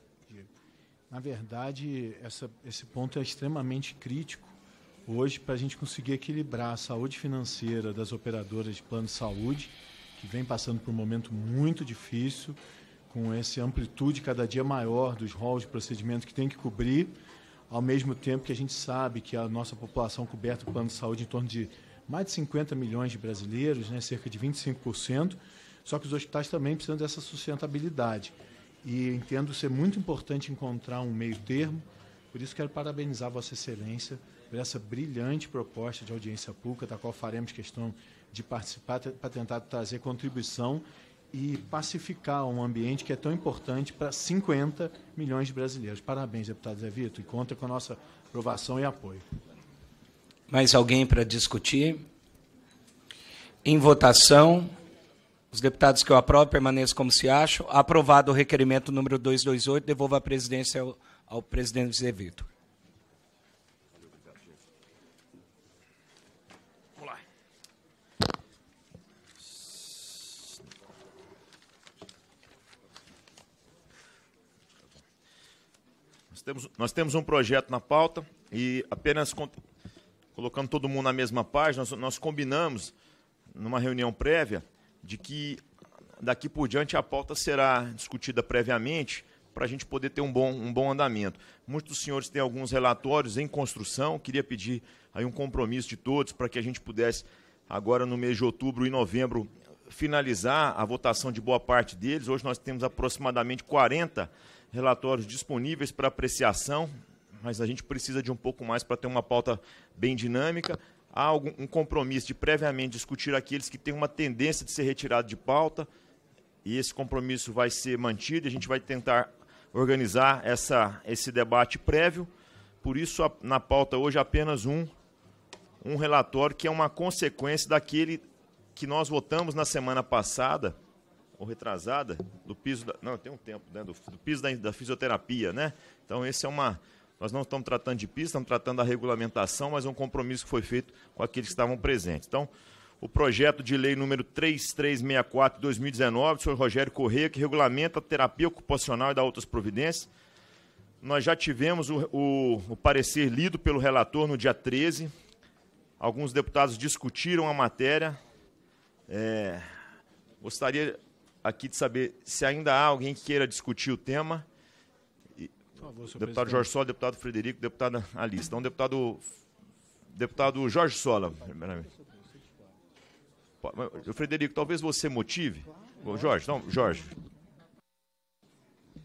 C: Na verdade, essa, esse ponto é extremamente crítico hoje para a gente conseguir equilibrar a saúde financeira das operadoras de plano de saúde, que vem passando por um momento muito difícil, com essa amplitude cada dia maior dos rolos de procedimento que tem que cobrir, ao mesmo tempo que a gente sabe que a nossa população coberta pelo plano de saúde em torno de mais de 50 milhões de brasileiros, né, cerca de 25%, só que os hospitais também precisam dessa sustentabilidade. E entendo ser muito importante encontrar um meio termo, por isso quero parabenizar Vossa Excelência por essa brilhante proposta de audiência pública, da qual faremos questão de participar para tentar trazer contribuição e pacificar um ambiente que é tão importante para 50 milhões de brasileiros. Parabéns, deputado Zé Vitor, e conta com a nossa aprovação e
F: apoio.
G: Mais alguém para discutir? Em votação, os deputados que eu aprovo permaneçam como se acham. Aprovado o requerimento número 228, devolvo a presidência ao, ao presidente Zé Vitor.
O: temos, nós temos um projeto na pauta e apenas colocando todo mundo na mesma página, nós, nós combinamos numa reunião prévia de que daqui por diante a pauta será discutida previamente para a gente poder ter um bom, um bom andamento. Muitos dos senhores têm alguns relatórios em construção, queria pedir aí um compromisso de todos para que a gente pudesse, agora no mês de outubro e novembro, finalizar a votação de boa parte deles. Hoje nós temos aproximadamente 40 relatórios disponíveis para apreciação, mas a gente precisa de um pouco mais para ter uma pauta bem dinâmica. Há um compromisso de previamente discutir aqueles que têm uma tendência de ser retirado de pauta, e esse compromisso vai ser mantido, a gente vai tentar organizar essa, esse debate prévio. Por isso, na pauta hoje, apenas um, um relatório que é uma consequência daquele que nós votamos na semana passada, ou retrasada do piso da, não tem um tempo né do, do piso da, da, fisioterapia né então esse é uma nós não estamos tratando de piso estamos tratando da regulamentação mas é um compromisso que foi feito com aqueles que estavam presentes então o projeto de lei número 3364 de 2019 do senhor Rogério Correia que regulamenta a terapia ocupacional e dá outras providências nós já tivemos o, o, o parecer lido pelo relator no dia 13. Alguns deputados discutiram a matéria. É, gostaria aqui de saber se ainda há alguém que queira discutir o tema.
C: Favor, deputado presidente. Jorge
O: Sola, deputado Frederico, deputada Alice. Então, deputado, deputado Jorge Sola, Frederico, talvez você motive. Jorge, não, Jorge.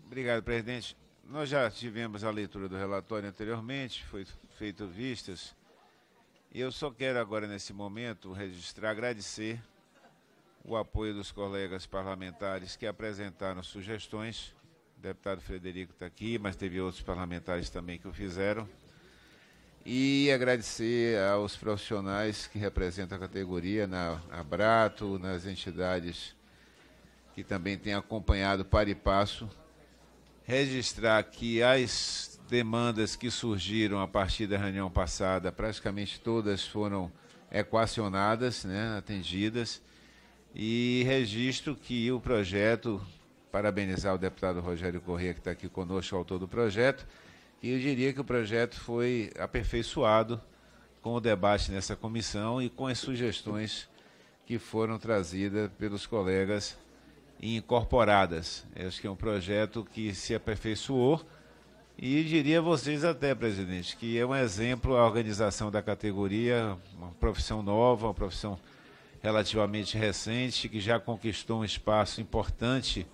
E: Obrigado, presidente. Nós já tivemos a leitura do relatório anteriormente, foi feito vistas. Eu só quero agora, nesse momento, registrar, agradecer o apoio dos colegas parlamentares que apresentaram sugestões. O deputado Frederico está aqui, mas teve outros parlamentares também que o fizeram. E agradecer aos profissionais que representam a categoria na Abrato, nas entidades que também têm acompanhado para e passo. Registrar que as demandas que surgiram a partir da reunião passada, praticamente todas foram equacionadas, né, atendidas e registro que o projeto, parabenizar o deputado Rogério Corrêa, que está aqui conosco, autor do projeto, e eu diria que o projeto foi aperfeiçoado com o debate nessa comissão e com as sugestões que foram trazidas pelos colegas e incorporadas. Eu acho que é um projeto que se aperfeiçoou e diria a vocês até, presidente, que é um exemplo a organização da categoria, uma profissão nova, uma profissão relativamente recente, que já conquistou um espaço importante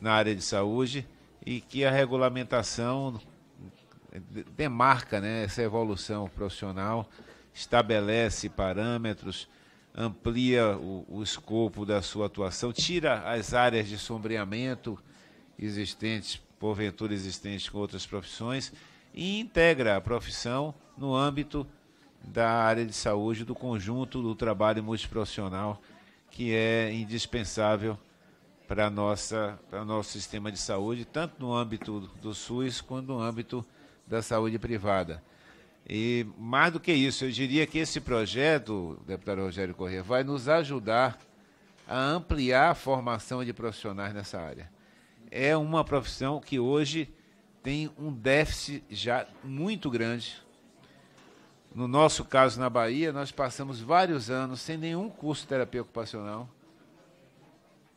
E: na área de saúde e que a regulamentação demarca né, essa evolução profissional, estabelece parâmetros, amplia o, o escopo da sua atuação, tira as áreas de sombreamento existentes, porventura existentes com outras profissões, e integra a profissão no âmbito da área de saúde, do conjunto do trabalho multiprofissional que é indispensável para nossa para nosso sistema de saúde, tanto no âmbito do SUS quanto no âmbito da saúde privada. E mais do que isso, eu diria que esse projeto, deputado Rogério Corrêa, vai nos ajudar a ampliar a formação de profissionais nessa área. É uma profissão que hoje tem um déficit já muito grande no nosso caso, na Bahia, nós passamos vários anos sem nenhum curso de terapia ocupacional.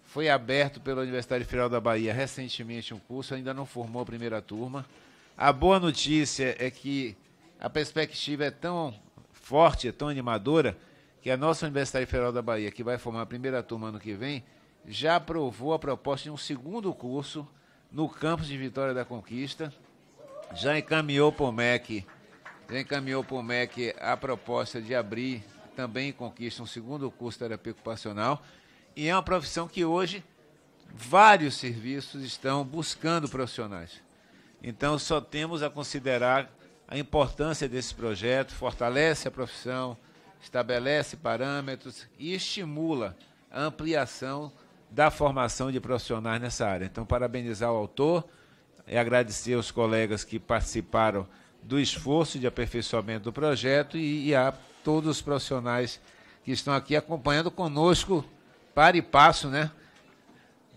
E: Foi aberto pela Universidade Federal da Bahia recentemente um curso, ainda não formou a primeira turma. A boa notícia é que a perspectiva é tão forte, é tão animadora, que a nossa Universidade Federal da Bahia, que vai formar a primeira turma ano que vem, já aprovou a proposta de um segundo curso no campus de Vitória da Conquista, já encaminhou para o MEC já encaminhou para o MEC a proposta de abrir também conquista um segundo curso de terapia ocupacional e é uma profissão que hoje vários serviços estão buscando profissionais. Então, só temos a considerar a importância desse projeto, fortalece a profissão, estabelece parâmetros e estimula a ampliação da formação de profissionais nessa área. Então, parabenizar o autor e agradecer aos colegas que participaram do esforço de aperfeiçoamento do projeto e, e a todos os profissionais que estão aqui acompanhando conosco, para e passo, né?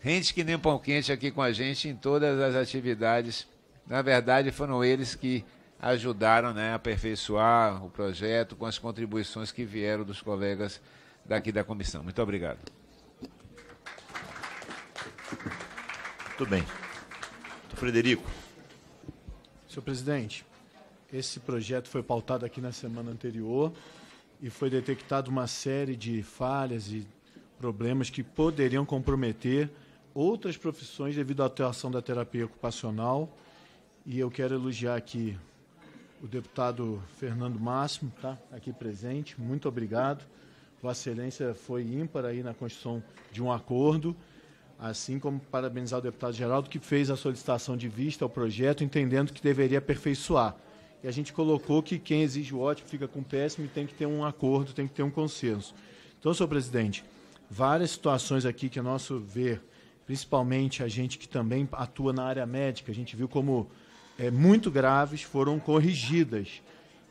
E: Gente que nem pão quente aqui com a gente em todas as atividades. Na verdade, foram eles que ajudaram né, a aperfeiçoar o projeto com as contribuições que vieram dos colegas daqui da comissão. Muito obrigado. Muito bem.
C: Frederico. Senhor presidente, esse projeto foi pautado aqui na semana anterior e foi detectado uma série de falhas e problemas que poderiam comprometer outras profissões devido à atuação da terapia ocupacional. E eu quero elogiar aqui o deputado Fernando Máximo, tá? aqui presente. Muito obrigado. Vossa Excelência foi ímpar aí na construção de um acordo, assim como parabenizar o deputado Geraldo, que fez a solicitação de vista ao projeto, entendendo que deveria aperfeiçoar e a gente colocou que quem exige o ótimo fica com o péssimo e tem que ter um acordo, tem que ter um consenso. Então, senhor presidente, várias situações aqui que, a é nosso ver, principalmente a gente que também atua na área médica, a gente viu como é, muito graves foram corrigidas.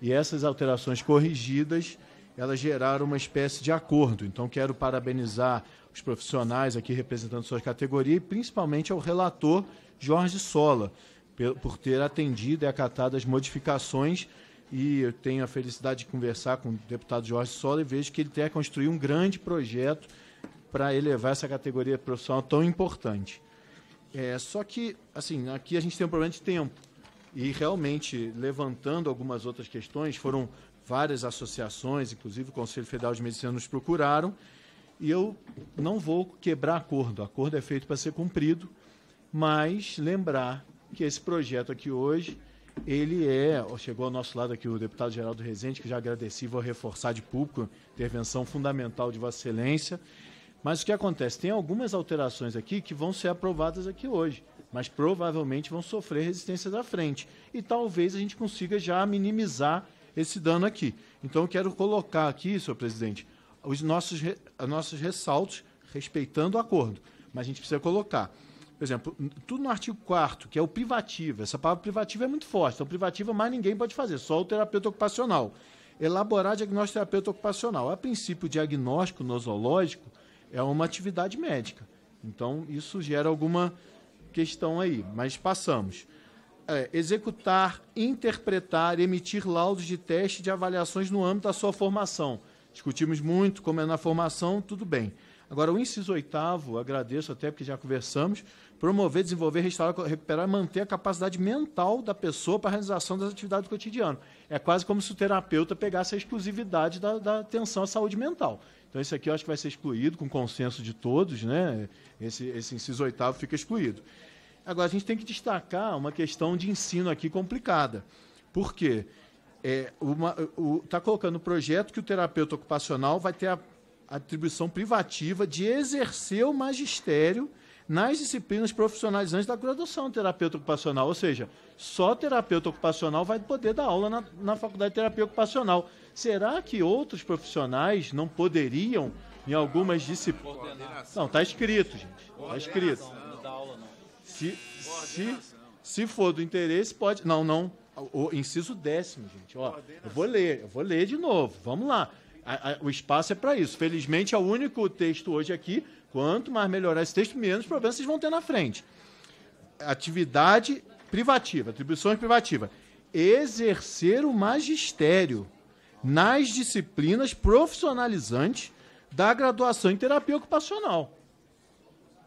C: E essas alterações corrigidas, elas geraram uma espécie de acordo. Então, quero parabenizar os profissionais aqui representando suas categorias e principalmente ao relator Jorge Sola, por ter atendido e acatado as modificações e eu tenho a felicidade de conversar com o deputado Jorge Sola e vejo que ele quer construir um grande projeto para elevar essa categoria profissional tão importante. É, só que, assim, aqui a gente tem um problema de tempo. E realmente, levantando algumas outras questões, foram várias associações, inclusive o Conselho Federal de Medicina, nos procuraram. E eu não vou quebrar acordo. O acordo é feito para ser cumprido, mas lembrar que esse projeto aqui hoje, ele é, chegou ao nosso lado aqui o deputado Geraldo Rezende, que já agradeci, vou reforçar de público, intervenção fundamental de Vossa Excelência. Mas o que acontece? Tem algumas alterações aqui que vão ser aprovadas aqui hoje, mas provavelmente vão sofrer resistência da frente. E talvez a gente consiga já minimizar esse dano aqui. Então, eu quero colocar aqui, senhor presidente, os nossos, os nossos ressaltos, respeitando o acordo. Mas a gente precisa colocar por exemplo, tudo no artigo 4 que é o privativo. Essa palavra privativa é muito forte. Então, privativa mais ninguém pode fazer, só o terapeuta ocupacional. Elaborar diagnóstico terapeuta ocupacional. A princípio, o diagnóstico nosológico é uma atividade médica. Então, isso gera alguma questão aí, mas passamos. É, executar, interpretar, emitir laudos de teste de avaliações no âmbito da sua formação. Discutimos muito como é na formação, tudo bem. Agora, o inciso oitavo, agradeço até porque já conversamos, promover, desenvolver, restaurar, recuperar e manter a capacidade mental da pessoa para a realização das atividades do cotidiano. É quase como se o terapeuta pegasse a exclusividade da, da atenção à saúde mental. Então, isso aqui eu acho que vai ser excluído, com consenso de todos, né? Esse, esse inciso oitavo fica excluído. Agora, a gente tem que destacar uma questão de ensino aqui complicada. Por quê? Está é, tá colocando o projeto que o terapeuta ocupacional vai ter a atribuição privativa de exercer o magistério nas disciplinas profissionalizantes da graduação terapeuta ocupacional. Ou seja, só terapeuta ocupacional vai poder dar aula na, na faculdade de terapia ocupacional. Será que outros profissionais não poderiam, em algumas disciplinas. Não, está escrito, gente. Está escrito. Se, se, se for do interesse, pode. Não, não. O inciso décimo, gente. Ó, eu vou ler, eu vou ler de novo. Vamos lá. A, a, o espaço é para isso. Felizmente, é o único texto hoje aqui. Quanto mais melhorar esse texto, menos problemas vocês vão ter na frente. Atividade privativa, atribuições privativas. Exercer o magistério nas disciplinas profissionalizantes da graduação em terapia ocupacional.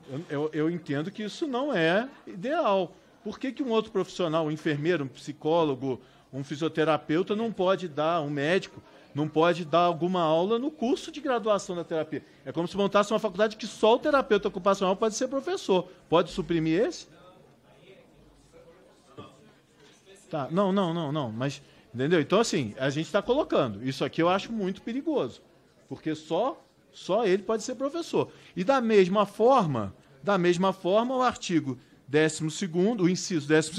C: Eu, eu, eu, entendo que isso não é ideal. Por que, que um outro profissional, um enfermeiro, um psicólogo, um fisioterapeuta, não pode dar, um médico, não pode dar alguma aula no curso de graduação da terapia. É como se montasse uma faculdade que só o terapeuta ocupacional pode ser professor. Pode suprimir esse? Tá, não, não, não, não. Mas, entendeu? Então, assim, a gente está colocando. Isso aqui eu acho muito perigoso. Porque só, só ele pode ser professor. E da mesma forma, da mesma forma, o artigo 12 o inciso 12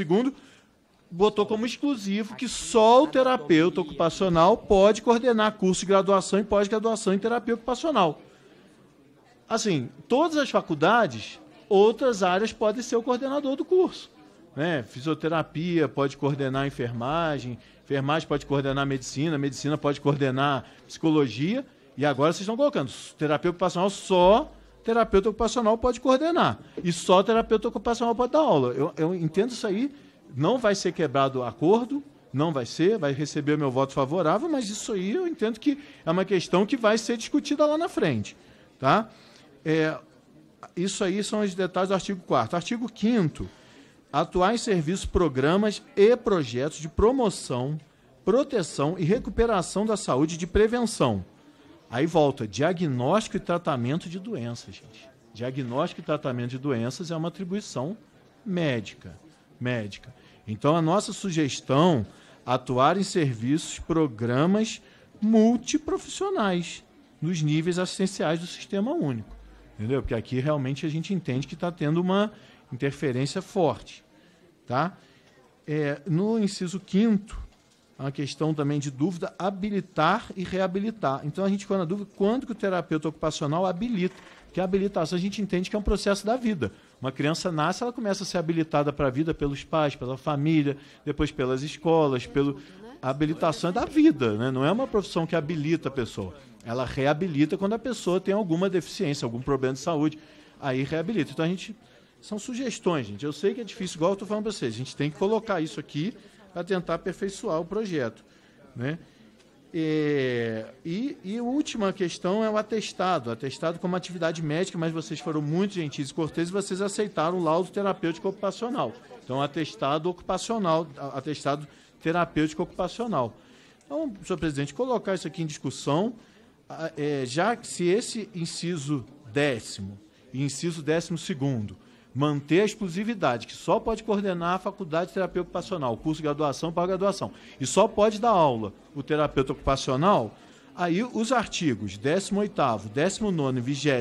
C: botou como exclusivo que só o terapeuta ocupacional pode coordenar curso de graduação e pós-graduação em terapia ocupacional. Assim, todas as faculdades, outras áreas podem ser o coordenador do curso. Né? Fisioterapia pode coordenar enfermagem, enfermagem pode coordenar medicina, medicina pode coordenar psicologia. E agora vocês estão colocando, terapia ocupacional só terapeuta ocupacional pode coordenar. E só terapeuta ocupacional pode dar aula. Eu, eu entendo isso aí não vai ser quebrado o acordo, não vai ser, vai receber meu voto favorável, mas isso aí eu entendo que é uma questão que vai ser discutida lá na frente. Tá? É, isso aí são os detalhes do artigo 4 Artigo 5 atuais serviços, programas e projetos de promoção, proteção e recuperação da saúde de prevenção. Aí volta, diagnóstico e tratamento de doenças, gente. Diagnóstico e tratamento de doenças é uma atribuição médica. Médica. Então, a nossa sugestão atuar em serviços, programas multiprofissionais nos níveis assistenciais do sistema único. Entendeu? Porque aqui realmente a gente entende que está tendo uma interferência forte. Tá? É, no inciso 5 a questão também de dúvida, habilitar e reabilitar. Então a gente ficou na dúvida quando que o terapeuta ocupacional habilita, que a habilitação a gente entende que é um processo da vida. Uma criança nasce, ela começa a ser habilitada para a vida pelos pais, pela família, depois pelas escolas, pelo a habilitação é da vida, né? Não é uma profissão que habilita a pessoa. Ela reabilita quando a pessoa tem alguma deficiência, algum problema de saúde, aí reabilita. Então a gente são sugestões, gente. Eu sei que é difícil, igual eu estou falando para vocês. A gente tem que colocar isso aqui para tentar aperfeiçoar o projeto, né? E, é, e, e a última questão é o atestado. Atestado como atividade médica, mas vocês foram muito gentis e corteses, vocês aceitaram o laudo terapêutico ocupacional. Então, atestado ocupacional, atestado terapêutico ocupacional. Então, senhor presidente, colocar isso aqui em discussão, é, já que se esse inciso décimo e inciso décimo segundo manter a exclusividade, que só pode coordenar a faculdade de terapia ocupacional, o curso de graduação para graduação, e só pode dar aula o terapeuta ocupacional, aí os artigos 18º, 19º e 20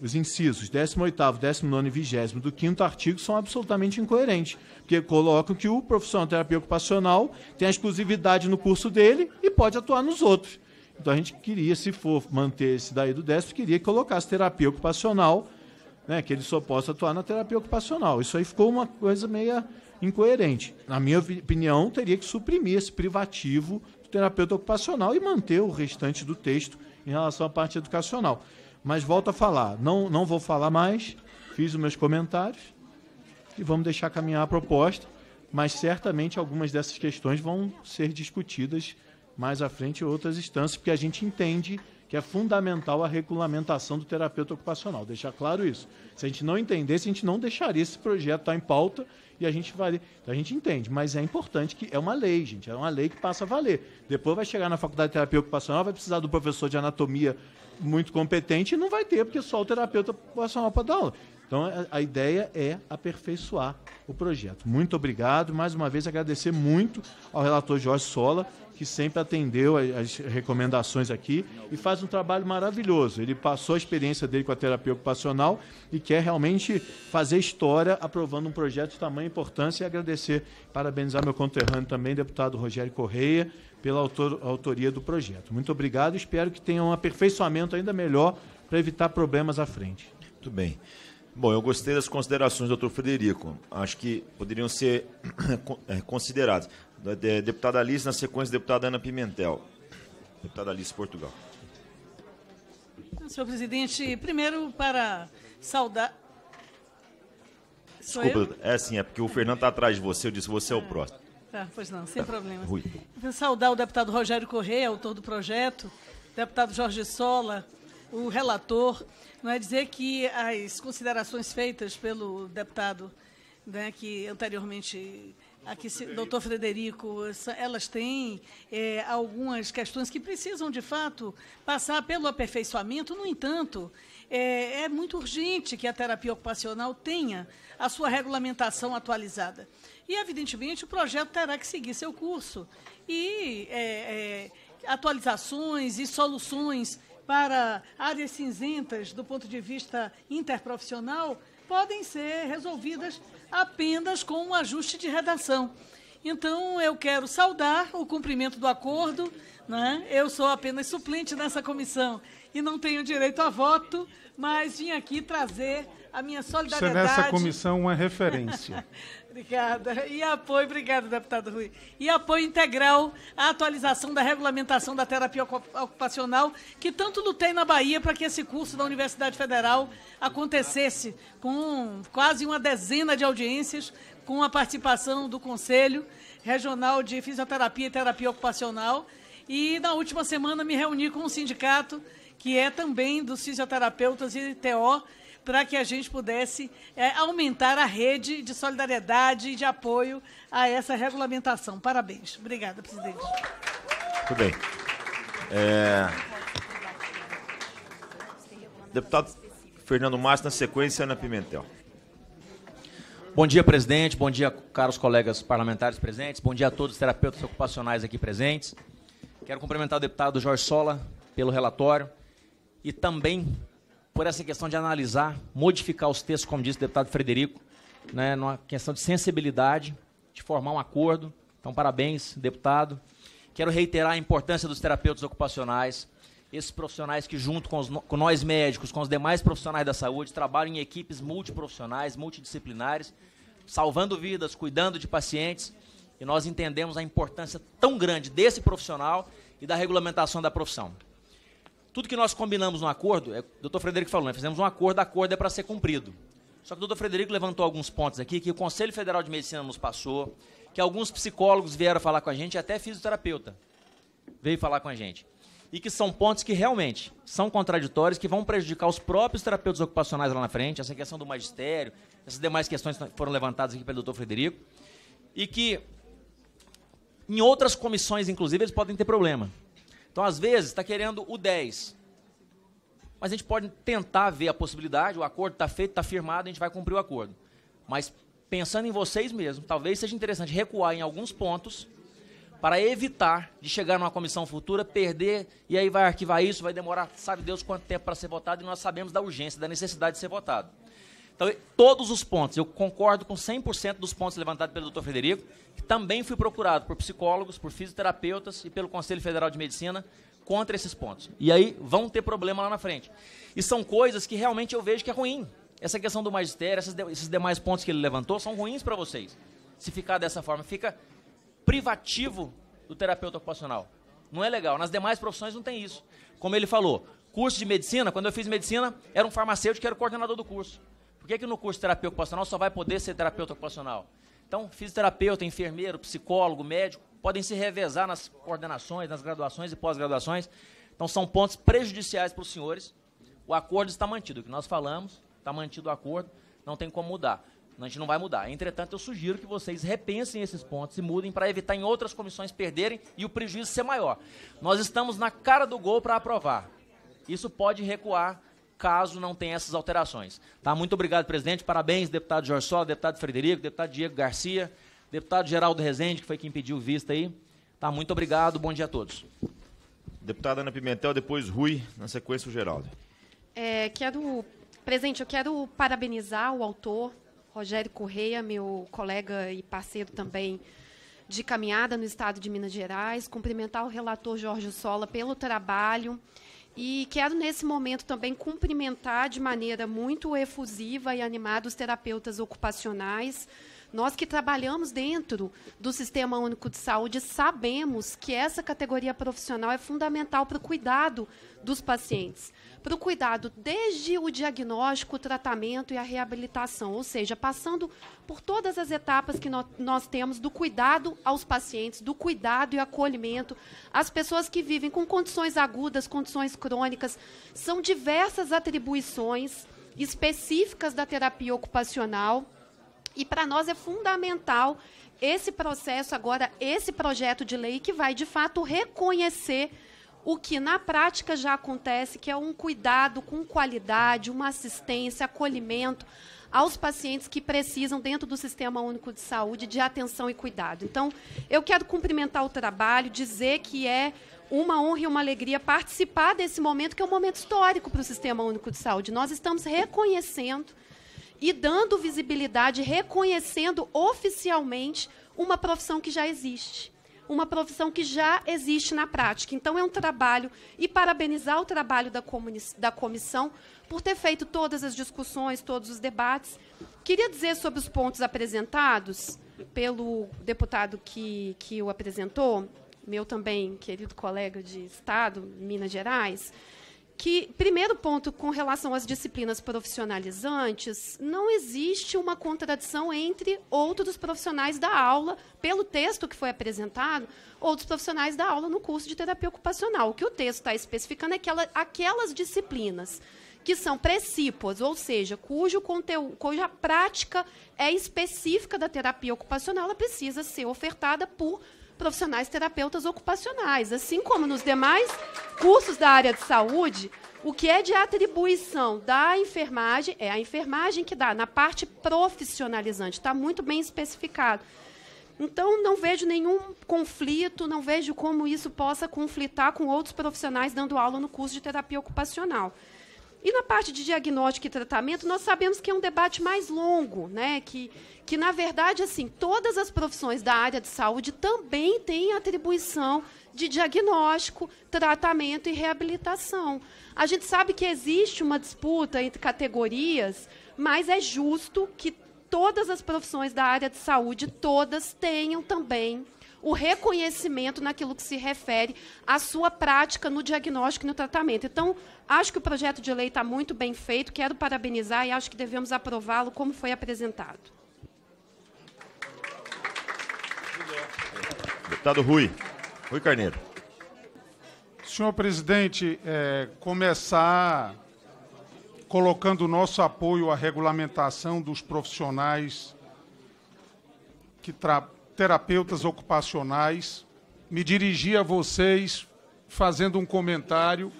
C: os incisos 18º, 19 e 20 do quinto artigo são absolutamente incoerentes, porque colocam que o profissional de terapia ocupacional tem a exclusividade no curso dele e pode atuar nos outros. Então a gente queria, se for manter esse daí do décimo, queria que colocasse terapia ocupacional né, que ele só possa atuar na terapia ocupacional. Isso aí ficou uma coisa meio incoerente. Na minha opinião, teria que suprimir esse privativo do terapeuta ocupacional e manter o restante do texto em relação à parte educacional. Mas volto a falar, não, não vou falar mais, fiz os meus comentários e vamos deixar caminhar a proposta, mas certamente algumas dessas questões vão ser discutidas mais à frente em outras instâncias, porque a gente entende que é fundamental a regulamentação do terapeuta ocupacional. Deixar claro isso. Se a gente não entendesse, a gente não deixaria esse projeto estar tá em pauta e a gente vai. Então a gente entende, mas é importante que é uma lei, gente. É uma lei que passa a valer. Depois vai chegar na faculdade de terapia ocupacional, vai precisar do professor de anatomia muito competente e não vai ter, porque só o terapeuta ocupacional para dar aula. Então, a, ideia é aperfeiçoar o projeto. Muito obrigado. Mais uma vez, agradecer muito ao relator Jorge Sola, que sempre atendeu as recomendações aqui e faz um trabalho maravilhoso. Ele passou a experiência dele com a terapia ocupacional e quer realmente fazer história aprovando um projeto de tamanha importância e agradecer, parabenizar meu conterrâneo também, deputado Rogério Correia, pela autoria do projeto. Muito obrigado, espero que tenha um aperfeiçoamento ainda melhor para evitar problemas à frente.
O: Muito bem. Bom, eu gostei das considerações do doutor Frederico. Acho que poderiam ser [coughs] é, consideradas. Deputada Alice, na sequência, deputada Ana Pimentel. Deputada Alice, Portugal.
N: Senhor presidente, primeiro para saudar. Sou Desculpa,
O: eu? é assim, é porque o Fernando está atrás de você, eu disse você é o é. próximo.
N: Tá, pois não, sem tá. problemas. saudar o deputado Rogério Correia, autor do projeto, deputado Jorge Sola, o relator, não é dizer que as considerações feitas pelo deputado, né, que anteriormente Aqui, Frederico. doutor Frederico, elas têm é, algumas questões que precisam, de fato, passar pelo aperfeiçoamento. No entanto, é, é, muito urgente que a terapia ocupacional tenha a sua regulamentação atualizada. E, evidentemente, o projeto terá que seguir seu curso. E é, é atualizações e soluções para áreas cinzentas do ponto de vista interprofissional podem ser resolvidas apenas com um ajuste de redação. Então, eu quero saudar o cumprimento do acordo. Né? Eu sou apenas suplente nessa comissão e não tenho direito a voto, mas vim aqui trazer a minha solidariedade. Você nessa comissão
P: é uma referência.
N: [laughs] Obrigada. E apoio, obrigado, deputado Rui. E apoio integral à atualização da regulamentação da terapia ocupacional, que tanto lutei na Bahia para que esse curso da Universidade Federal acontecesse, com quase uma dezena de audiências, com a participação do Conselho Regional de Fisioterapia e Terapia Ocupacional. E na última semana me reuni com o um sindicato, que é também dos fisioterapeutas e TO, para que a gente pudesse é, aumentar a rede de solidariedade e de apoio a essa regulamentação. Parabéns. Obrigada, presidente. Muito
O: bem. É... Deputado
H: Fernando Márcio, na sequência, Ana Pimentel. Bom dia, presidente. Bom dia, caros colegas parlamentares presentes. Bom dia a todos os terapeutas ocupacionais aqui presentes. Quero cumprimentar o deputado Jorge Sola pelo relatório e também por essa questão de analisar, modificar os textos, como disse o deputado Frederico, né, numa questão de sensibilidade, de formar um acordo. Então, parabéns, deputado. Quero reiterar a importância dos terapeutas ocupacionais, esses profissionais que, junto com, os, com nós médicos, com os demais profissionais da saúde, trabalham em equipes multiprofissionais, multidisciplinares, salvando vidas, cuidando de pacientes. E nós entendemos a importância tão grande desse profissional e da regulamentação da profissão. Tudo que nós combinamos no acordo, é, o doutor Frederico falou, né? fizemos um acordo, acordo é para ser cumprido. Só que o doutor Frederico levantou alguns pontos aqui que o Conselho Federal de Medicina nos passou, que alguns psicólogos vieram falar com a gente, até fisioterapeuta veio falar com a gente. E que são pontos que realmente são contraditórios, que vão prejudicar os próprios terapeutas ocupacionais lá na frente, essa questão do magistério, essas demais questões que foram levantadas aqui pelo doutor Frederico, e que em outras comissões, inclusive, eles podem ter problema. Então, às vezes, está querendo o 10. Mas a gente pode tentar ver a possibilidade, o acordo está feito, está firmado, a gente vai cumprir o acordo. Mas pensando em vocês mesmos, talvez seja interessante recuar em alguns pontos para evitar de chegar numa comissão futura, perder, e aí vai arquivar isso, vai demorar sabe Deus quanto tempo para ser votado, e nós sabemos da urgência, da necessidade de ser votado. Então, todos os pontos, eu concordo com 100% dos pontos levantados pelo doutor Frederico, também fui procurado por psicólogos, por fisioterapeutas e pelo Conselho Federal de Medicina contra esses pontos. E aí vão ter problema lá na frente. E são coisas que realmente eu vejo que é ruim. Essa questão do magistério, esses demais pontos que ele levantou, são ruins para vocês. Se ficar dessa forma, fica privativo do terapeuta ocupacional. Não é legal. Nas demais profissões não tem isso. Como ele falou, curso de medicina, quando eu fiz medicina, era um farmacêutico que era o coordenador do curso. Por que, que no curso de terapeuta ocupacional só vai poder ser terapeuta ocupacional? Então, fisioterapeuta, enfermeiro, psicólogo, médico, podem se revezar nas coordenações, nas graduações e pós-graduações. Então, são pontos prejudiciais para os senhores. O acordo está mantido, o que nós falamos, está mantido o acordo, não tem como mudar. A gente não vai mudar. Entretanto, eu sugiro que vocês repensem esses pontos e mudem para evitar em outras comissões perderem e o prejuízo ser maior. Nós estamos na cara do gol para aprovar. Isso pode recuar caso não tenha essas alterações. Tá? Muito obrigado, presidente. Parabéns, deputado Jorge Sola, deputado Frederico, deputado Diego Garcia, deputado Geraldo Rezende, que foi quem pediu vista aí. Tá, muito obrigado, bom dia a todos. Deputada Ana Pimentel, depois Rui, na sequência o Geraldo.
F: É, quero, presidente, eu quero parabenizar o autor, Rogério Correia, meu colega e parceiro também de caminhada no estado de Minas Gerais, cumprimentar o relator Jorge Sola pelo trabalho e quero, nesse momento, também cumprimentar de maneira muito efusiva e animada os terapeutas ocupacionais, nós que trabalhamos dentro do Sistema Único de Saúde sabemos que essa categoria profissional é fundamental para o cuidado dos pacientes. Para o cuidado desde o diagnóstico, o tratamento e a reabilitação, ou seja, passando por todas as etapas que nós temos do cuidado aos pacientes, do cuidado e acolhimento às pessoas que vivem com condições agudas, condições crônicas. São diversas atribuições específicas da terapia ocupacional e para nós é fundamental esse processo agora, esse projeto de lei que vai de fato reconhecer o que na prática já acontece, que é um cuidado com qualidade, uma assistência, acolhimento aos pacientes que precisam, dentro do Sistema Único de Saúde, de atenção e cuidado. Então, eu quero cumprimentar o trabalho, dizer que é uma honra e uma alegria participar desse momento, que é um momento histórico para o Sistema Único de Saúde. Nós estamos reconhecendo e dando visibilidade, reconhecendo oficialmente uma profissão que já existe. Uma profissão que já existe na prática. Então, é um trabalho, e parabenizar o trabalho da, da comissão por ter feito todas as discussões, todos os debates. Queria dizer sobre os pontos apresentados pelo deputado que, que o apresentou, meu também querido colega de Estado, Minas Gerais, que, primeiro ponto, com relação às disciplinas profissionalizantes, não existe uma contradição entre outros profissionais da aula, pelo texto que foi apresentado, outros profissionais da aula no curso de terapia ocupacional. O que o texto está especificando é aquela, aquelas disciplinas que são precípuas, ou seja, cujo conteúdo, cuja prática é específica da terapia ocupacional, ela precisa ser ofertada por profissionais terapeutas ocupacionais. Assim como nos demais cursos da área de saúde, o que é de atribuição da enfermagem é a enfermagem que dá na parte profissionalizante, está muito bem especificado. Então, não vejo nenhum conflito, não vejo como isso possa conflitar com outros profissionais dando aula no curso de terapia ocupacional. E na parte de diagnóstico e tratamento, nós sabemos que é um debate mais longo, né? Que, que na verdade, assim, todas as profissões da área de saúde também têm atribuição de diagnóstico, tratamento e reabilitação. A gente sabe que existe uma disputa entre categorias, mas é justo que todas as profissões da área de saúde, todas tenham também o reconhecimento naquilo que se refere à sua prática no diagnóstico e no tratamento. Então, acho que o projeto de lei está muito bem feito, quero parabenizar e acho que devemos aprová-lo como foi apresentado.
O: Deputado Rui. Rui Carneiro.
P: Senhor presidente, é, começar colocando o nosso apoio à regulamentação dos profissionais que trabalham terapeutas ocupacionais, me dirigi a vocês fazendo um comentário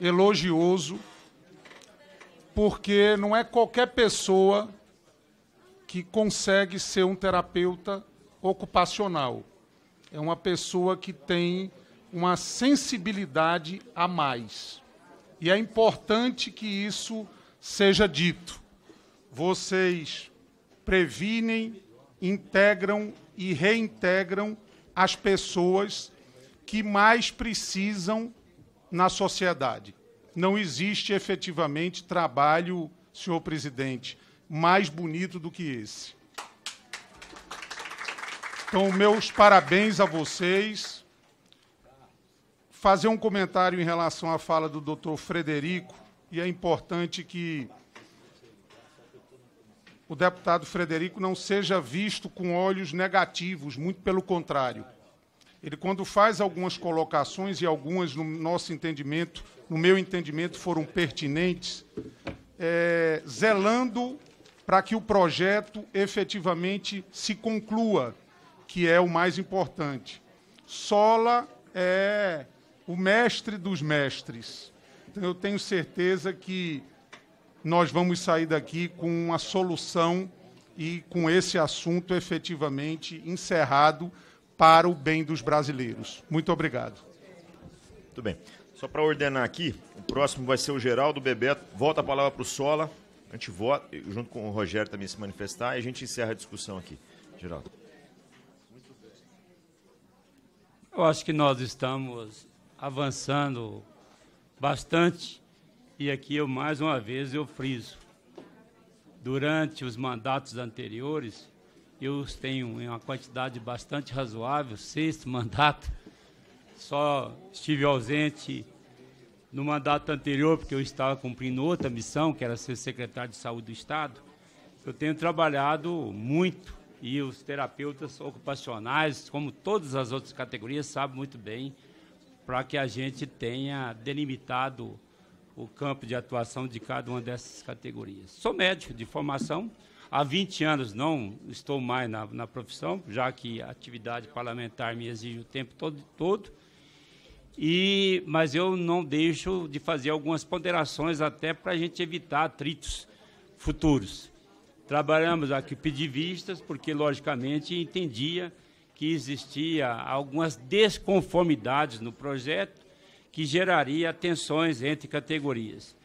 P: elogioso, porque não é qualquer pessoa que consegue ser um terapeuta ocupacional. É uma pessoa que tem uma sensibilidade a mais. E é importante que isso seja dito. Vocês previnem, integram e reintegram as pessoas que mais precisam na sociedade. Não existe efetivamente trabalho, senhor presidente, mais bonito do que esse. Então, meus parabéns a vocês. Fazer um comentário em relação à fala do doutor Frederico, e é importante que o deputado Frederico não seja visto com olhos negativos, muito pelo contrário. Ele, quando faz algumas colocações, e algumas, no nosso entendimento, no meu entendimento, foram pertinentes, é, zelando para que o projeto efetivamente se conclua, que é o mais importante. Sola é o mestre dos mestres. Então, eu tenho certeza que nós vamos sair daqui com uma solução e com esse assunto efetivamente encerrado para o bem dos brasileiros. Muito obrigado.
O: Muito bem. Só para ordenar aqui, o próximo vai ser o Geraldo Bebeto. Volta a palavra para o Sola. A gente vota, junto com o Rogério também se manifestar, e a gente encerra a discussão aqui. Geraldo.
Q: Eu acho que nós estamos avançando bastante e aqui eu mais uma vez eu friso. Durante os mandatos anteriores, eu tenho em uma quantidade bastante razoável, sexto [laughs] mandato, só estive ausente no mandato anterior, porque eu estava cumprindo outra missão, que era ser secretário de saúde do Estado, eu tenho trabalhado muito e os terapeutas ocupacionais, como todas as outras categorias, sabem muito bem para que a gente tenha delimitado o campo de atuação de cada uma dessas categorias. Sou médico de formação, há 20 anos não estou mais na, na profissão, já que a atividade parlamentar me exige o tempo todo, todo e, mas eu não deixo de fazer algumas ponderações até para a gente evitar atritos futuros. Trabalhamos aqui, pedi vistas, porque, logicamente, entendia que existia algumas desconformidades no projeto que geraria tensões entre categorias.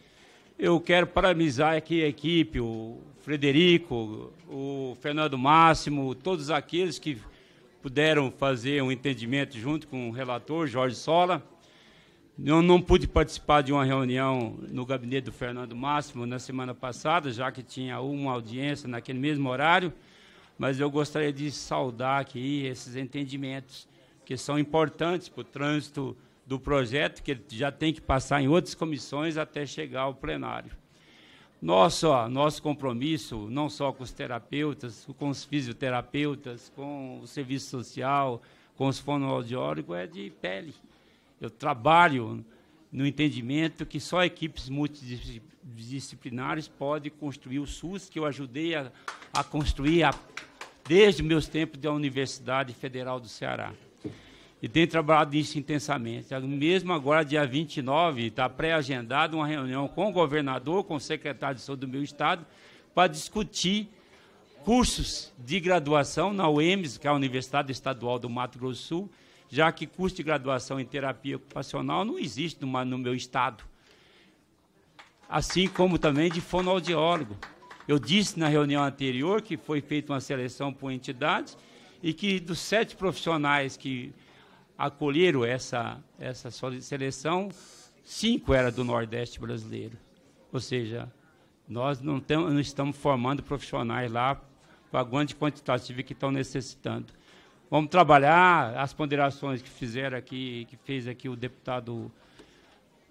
Q: Eu quero parabenizar aqui a equipe, o Frederico, o Fernando Máximo, todos aqueles que puderam fazer um entendimento junto com o relator Jorge Sola. Eu não pude participar de uma reunião no gabinete do Fernando Máximo na semana passada, já que tinha uma audiência naquele mesmo horário, mas eu gostaria de saudar aqui esses entendimentos que são importantes para o trânsito do projeto, que ele já tem que passar em outras comissões até chegar ao plenário. Nosso, nosso compromisso, não só com os terapeutas, com os fisioterapeutas, com o serviço social, com os fonoaudiólogos, é de pele. Eu trabalho no entendimento que só equipes multidisciplinares podem construir o SUS, que eu ajudei a, a construir a, desde meus tempos da Universidade Federal do Ceará e tem trabalhado isso intensamente. Mesmo agora, dia 29, está pré-agendada uma reunião com o governador, com o secretário de saúde do meu estado, para discutir cursos de graduação na UEMS, que é a Universidade Estadual do Mato Grosso do Sul, já que curso de graduação em terapia ocupacional não existe numa, no meu estado. Assim como também de fonoaudiólogo. Eu disse na reunião anterior que foi feita uma seleção por entidades e que dos sete profissionais que acolheram essa, essa seleção, cinco era do Nordeste brasileiro. Ou seja, nós não, tamo, não estamos formando profissionais lá para a grande quantitativa que estão necessitando. Vamos trabalhar as ponderações que fizeram aqui, que fez aqui o deputado, o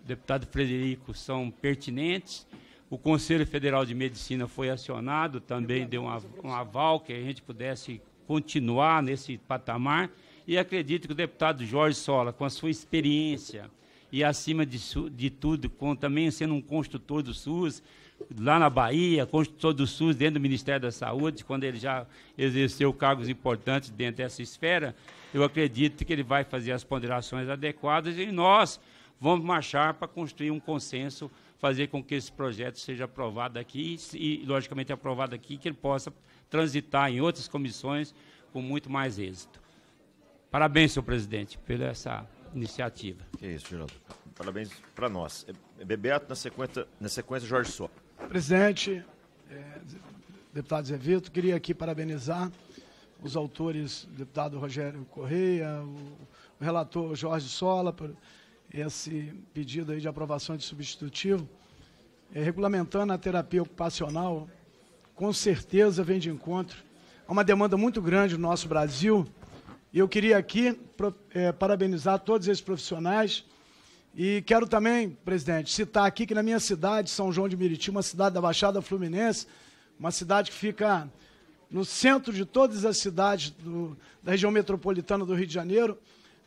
Q: deputado Frederico, são pertinentes. O Conselho Federal de Medicina foi acionado, também deu um aval que a gente pudesse continuar nesse patamar. E acredito que o deputado Jorge Sola, com a sua experiência e, acima de, de tudo, com também sendo um construtor do SUS, lá na Bahia, construtor do SUS dentro do Ministério da Saúde, quando ele já exerceu cargos importantes dentro dessa esfera, eu acredito que ele vai fazer as ponderações adequadas e nós vamos marchar para construir um consenso, fazer com que esse projeto seja aprovado aqui e, logicamente, aprovado aqui, que ele possa transitar em outras comissões
O: com muito mais êxito. Parabéns, senhor
Q: presidente, pela essa iniciativa.
O: Que isso, Geraldo. Parabéns para nós. É, é Bebeto, na sequência, na sequência Jorge Só.
K: Presidente, é, deputado Zé Vito, queria aqui parabenizar os autores, o deputado Rogério Correia, o, o relator Jorge Sola, por esse pedido aí de aprovação de substitutivo. É, regulamentando a terapia ocupacional, com certeza vem de encontro a uma demanda muito grande no nosso Brasil eu queria aqui é, parabenizar todos esses profissionais. E quero também, presidente, citar aqui que na minha cidade, São João de Meriti, uma cidade da Baixada Fluminense, uma cidade que fica no centro de todas as cidades do, da região metropolitana do Rio de Janeiro,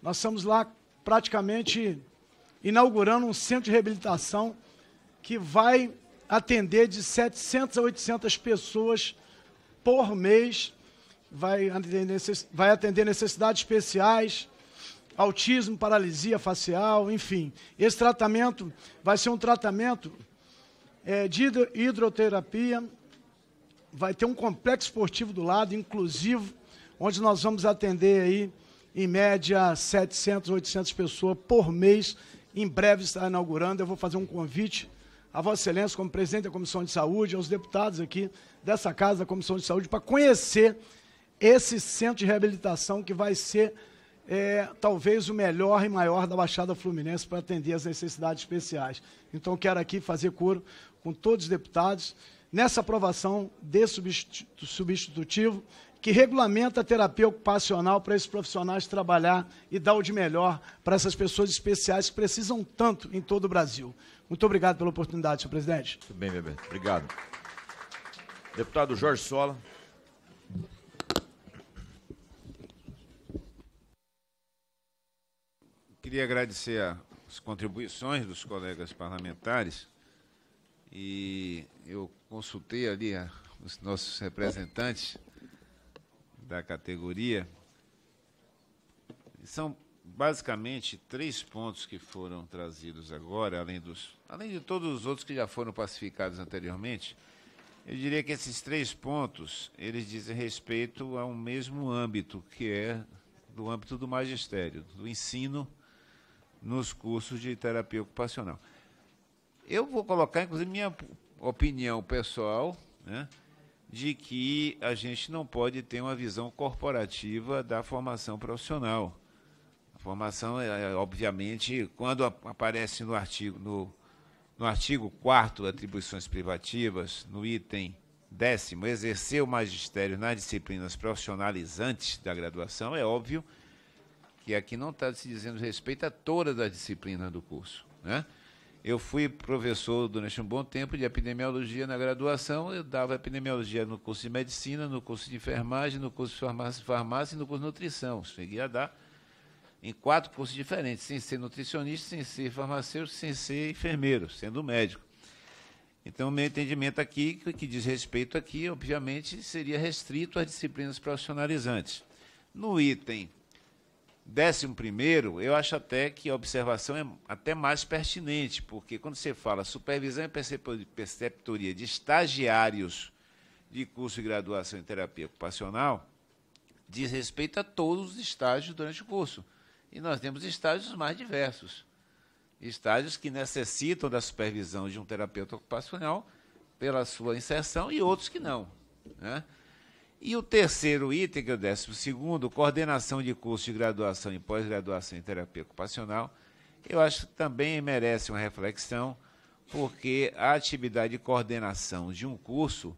K: nós estamos lá praticamente inaugurando um centro de reabilitação que vai atender de 700 a 800 pessoas por mês vai atender necessidades especiais, autismo, paralisia facial, enfim. Esse tratamento vai ser um tratamento é, de hidroterapia, vai ter um complexo esportivo do lado, inclusivo, onde nós vamos atender aí, em média, 700, 800 pessoas por mês. Em breve está inaugurando. Eu vou fazer um convite a Vossa Excelência, como presidente da Comissão de Saúde, aos deputados aqui dessa casa da Comissão de Saúde, para conhecer esse centro de reabilitação que vai ser é, talvez o melhor e maior da Baixada Fluminense para atender as necessidades especiais. Então, quero aqui fazer coro com todos os deputados nessa aprovação desse substitutivo que regulamenta a terapia ocupacional para esses profissionais trabalhar e dar o de melhor para essas pessoas especiais que precisam tanto em todo o Brasil. Muito obrigado pela oportunidade, senhor presidente.
O: Muito bem, Bebeto. Obrigado.
E: Deputado Jorge Sola. Queria agradecer as contribuições dos colegas parlamentares e eu consultei ali os nossos representantes da categoria. São basicamente três pontos que foram trazidos agora, além, dos, além de todos os outros que já foram pacificados anteriormente. Eu diria que esses três pontos, eles dizem respeito a um mesmo âmbito, que é do âmbito do magistério, do ensino nos cursos de terapia ocupacional. Eu vou colocar, inclusive, minha opinião pessoal, né, de que a gente não pode ter uma visão corporativa da formação profissional. A formação, é, é, obviamente, quando aparece no artigo, no, no artigo 4 atribuições privativas, no item décimo, exercer o magistério nas disciplinas profissionalizantes da graduação, é óbvio que que aqui não está se dizendo respeito a toda a disciplina do curso. Né? Eu fui professor durante um bom tempo de epidemiologia na graduação, eu dava epidemiologia no curso de medicina, no curso de enfermagem, no curso de farmácia, farmácia e no curso de nutrição. Cheguei a dar em quatro cursos diferentes, sem ser nutricionista, sem ser farmacêutico, sem ser enfermeiro, sendo médico. Então, o meu entendimento aqui, que diz respeito aqui, obviamente, seria restrito às disciplinas profissionalizantes. No item Décimo primeiro, eu acho até que a observação é até mais pertinente, porque quando você fala supervisão e perceptoria de estagiários de curso de graduação em terapia ocupacional, diz respeito a todos os estágios durante o curso. E nós temos estágios mais diversos. Estágios que necessitam da supervisão de um terapeuta ocupacional pela sua inserção e outros que não. Né? E o terceiro item, que é o décimo segundo, coordenação de curso de graduação e pós-graduação em terapia ocupacional, eu acho que também merece uma reflexão, porque a atividade de coordenação de um curso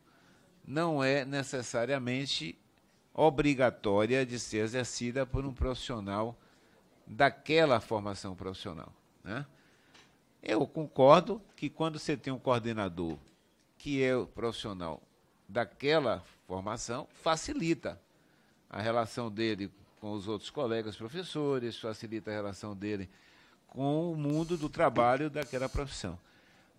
E: não é necessariamente obrigatória de ser exercida por um profissional daquela formação profissional. Né? Eu concordo que quando você tem um coordenador que é profissional daquela formação facilita a relação dele com os outros colegas professores, facilita a relação dele com o mundo do trabalho daquela profissão.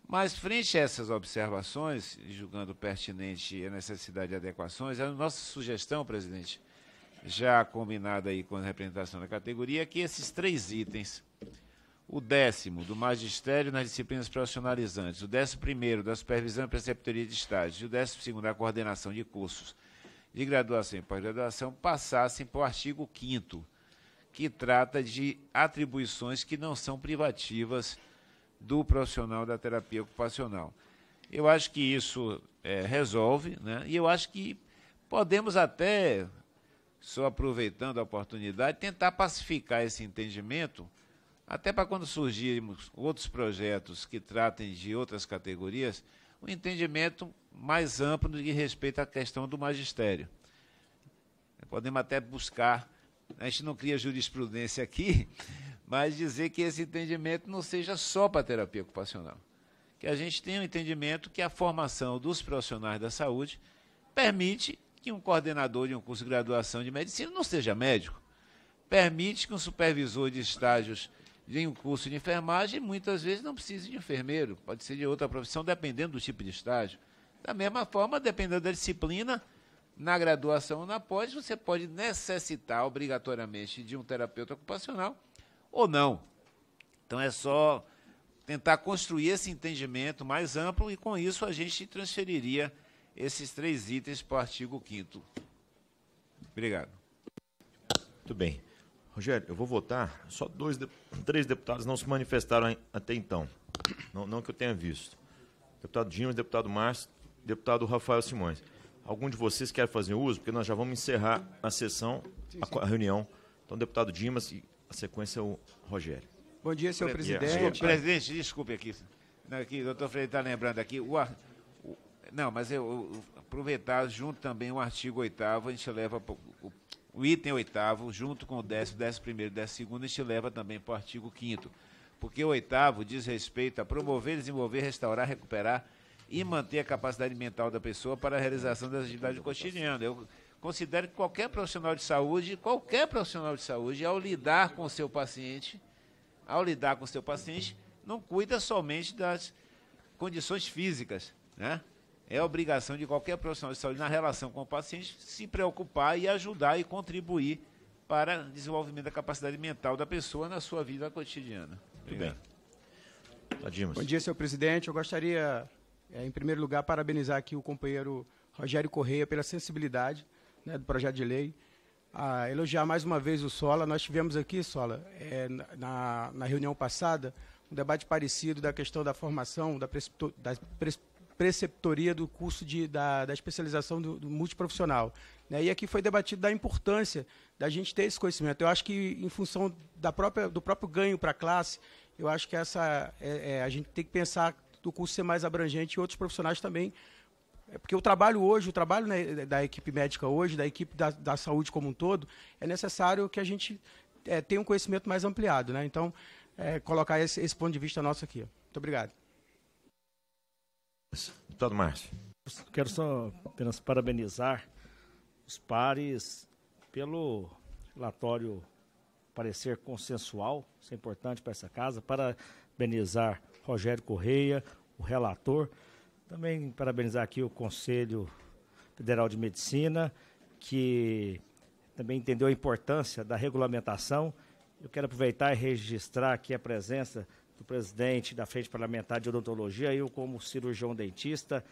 E: Mas, frente a essas observações, julgando pertinente a necessidade de adequações, a nossa sugestão, presidente, já combinada aí com a representação da categoria, é que esses três itens o décimo do magistério nas disciplinas profissionalizantes, o décimo primeiro da supervisão e preceptoria de estágios e o décimo segundo da coordenação de cursos de graduação e pós-graduação passassem para o artigo 5 que trata de atribuições que não são privativas do profissional da terapia ocupacional. Eu acho que isso é, resolve, né? e eu acho que podemos até, só aproveitando a oportunidade, tentar pacificar esse entendimento até para quando surgirem outros projetos que tratem de outras categorias, um entendimento mais amplo de respeito à questão do magistério. Podemos até buscar, a gente não cria jurisprudência aqui, [laughs] mas dizer que esse entendimento não seja só para a terapia ocupacional. Que a gente tenha um entendimento que a formação dos profissionais da saúde permite que um coordenador de um curso de graduação de medicina não seja médico, permite que um supervisor de estágios em um curso de enfermagem, muitas vezes não precisa de enfermeiro, pode ser de outra profissão, dependendo do tipo de estágio. Da mesma forma, dependendo da disciplina, na graduação ou na pós, você pode necessitar obrigatoriamente de um terapeuta ocupacional ou não. Então é só tentar construir esse entendimento mais amplo e com isso a gente transferiria esses três itens para o artigo 5 Obrigado.
O: Muito bem. Rogério, eu vou votar. Só dois, três deputados não se manifestaram até então. Não, não que eu tenha visto. Deputado Dimas, deputado Márcio, deputado Rafael Simões. Algum de vocês quer fazer uso? Porque nós já vamos encerrar a sessão, a, a reunião. Então, deputado Dimas e a sequência é o Rogério.
K: Bom dia, senhor
E: presidente. presidente, desculpe aqui. Não, aqui, doutor Freire está lembrando aqui. O, o, não, mas eu, eu aproveitar, junto também o artigo 8 a gente leva o, o o item oitavo, junto com o décimo, décimo primeiro e décimo segundo, este leva também para o artigo quinto, porque o oitavo diz respeito a promover, desenvolver, restaurar, recuperar e manter a capacidade mental da pessoa para a realização das atividades cotidianas. Eu considero que qualquer profissional de saúde, qualquer profissional de saúde, ao lidar com o seu paciente, ao lidar com o seu paciente, não cuida somente das condições físicas, né? É obrigação de qualquer profissional de saúde na relação com o paciente se preocupar e ajudar e contribuir para o desenvolvimento da capacidade mental da pessoa na sua vida cotidiana. Obrigado.
O: Tudo bem. Bom dia,
K: senhor presidente. Eu gostaria, eh, em primeiro lugar, parabenizar aqui o companheiro Rogério Correia pela sensibilidade né, do projeto de lei. elogiar mais uma vez o Sola. Nós tivemos aqui, Sola, é, na, na reunião passada, um debate parecido da questão da formação, da, precipitação preceptoria do curso de, da, da especialização do, do multiprofissional. Né? E aqui foi debatido da importância da gente ter esse conhecimento. Eu acho que, em função da própria, do próprio ganho para a classe, eu acho que essa, é, é, a gente tem que pensar do curso ser mais abrangente e outros profissionais também. É porque o trabalho hoje, o trabalho né, da equipe médica hoje, da equipe da, da saúde como um todo, é necessário que a gente é, tenha um conhecimento mais ampliado. Né? Então, é, colocar esse, esse ponto de vista nosso aqui. Muito obrigado.
I: Deputado Márcio. Quero só apenas parabenizar os pares pelo relatório parecer consensual, isso é importante para essa casa, parabenizar Rogério Correia, o relator, também parabenizar aqui o Conselho Federal de Medicina, que também entendeu a importância da regulamentação. Eu quero aproveitar e registrar aqui a presença do presidente da Frente Parlamentar de Odontologia, eu como cirurgião dentista,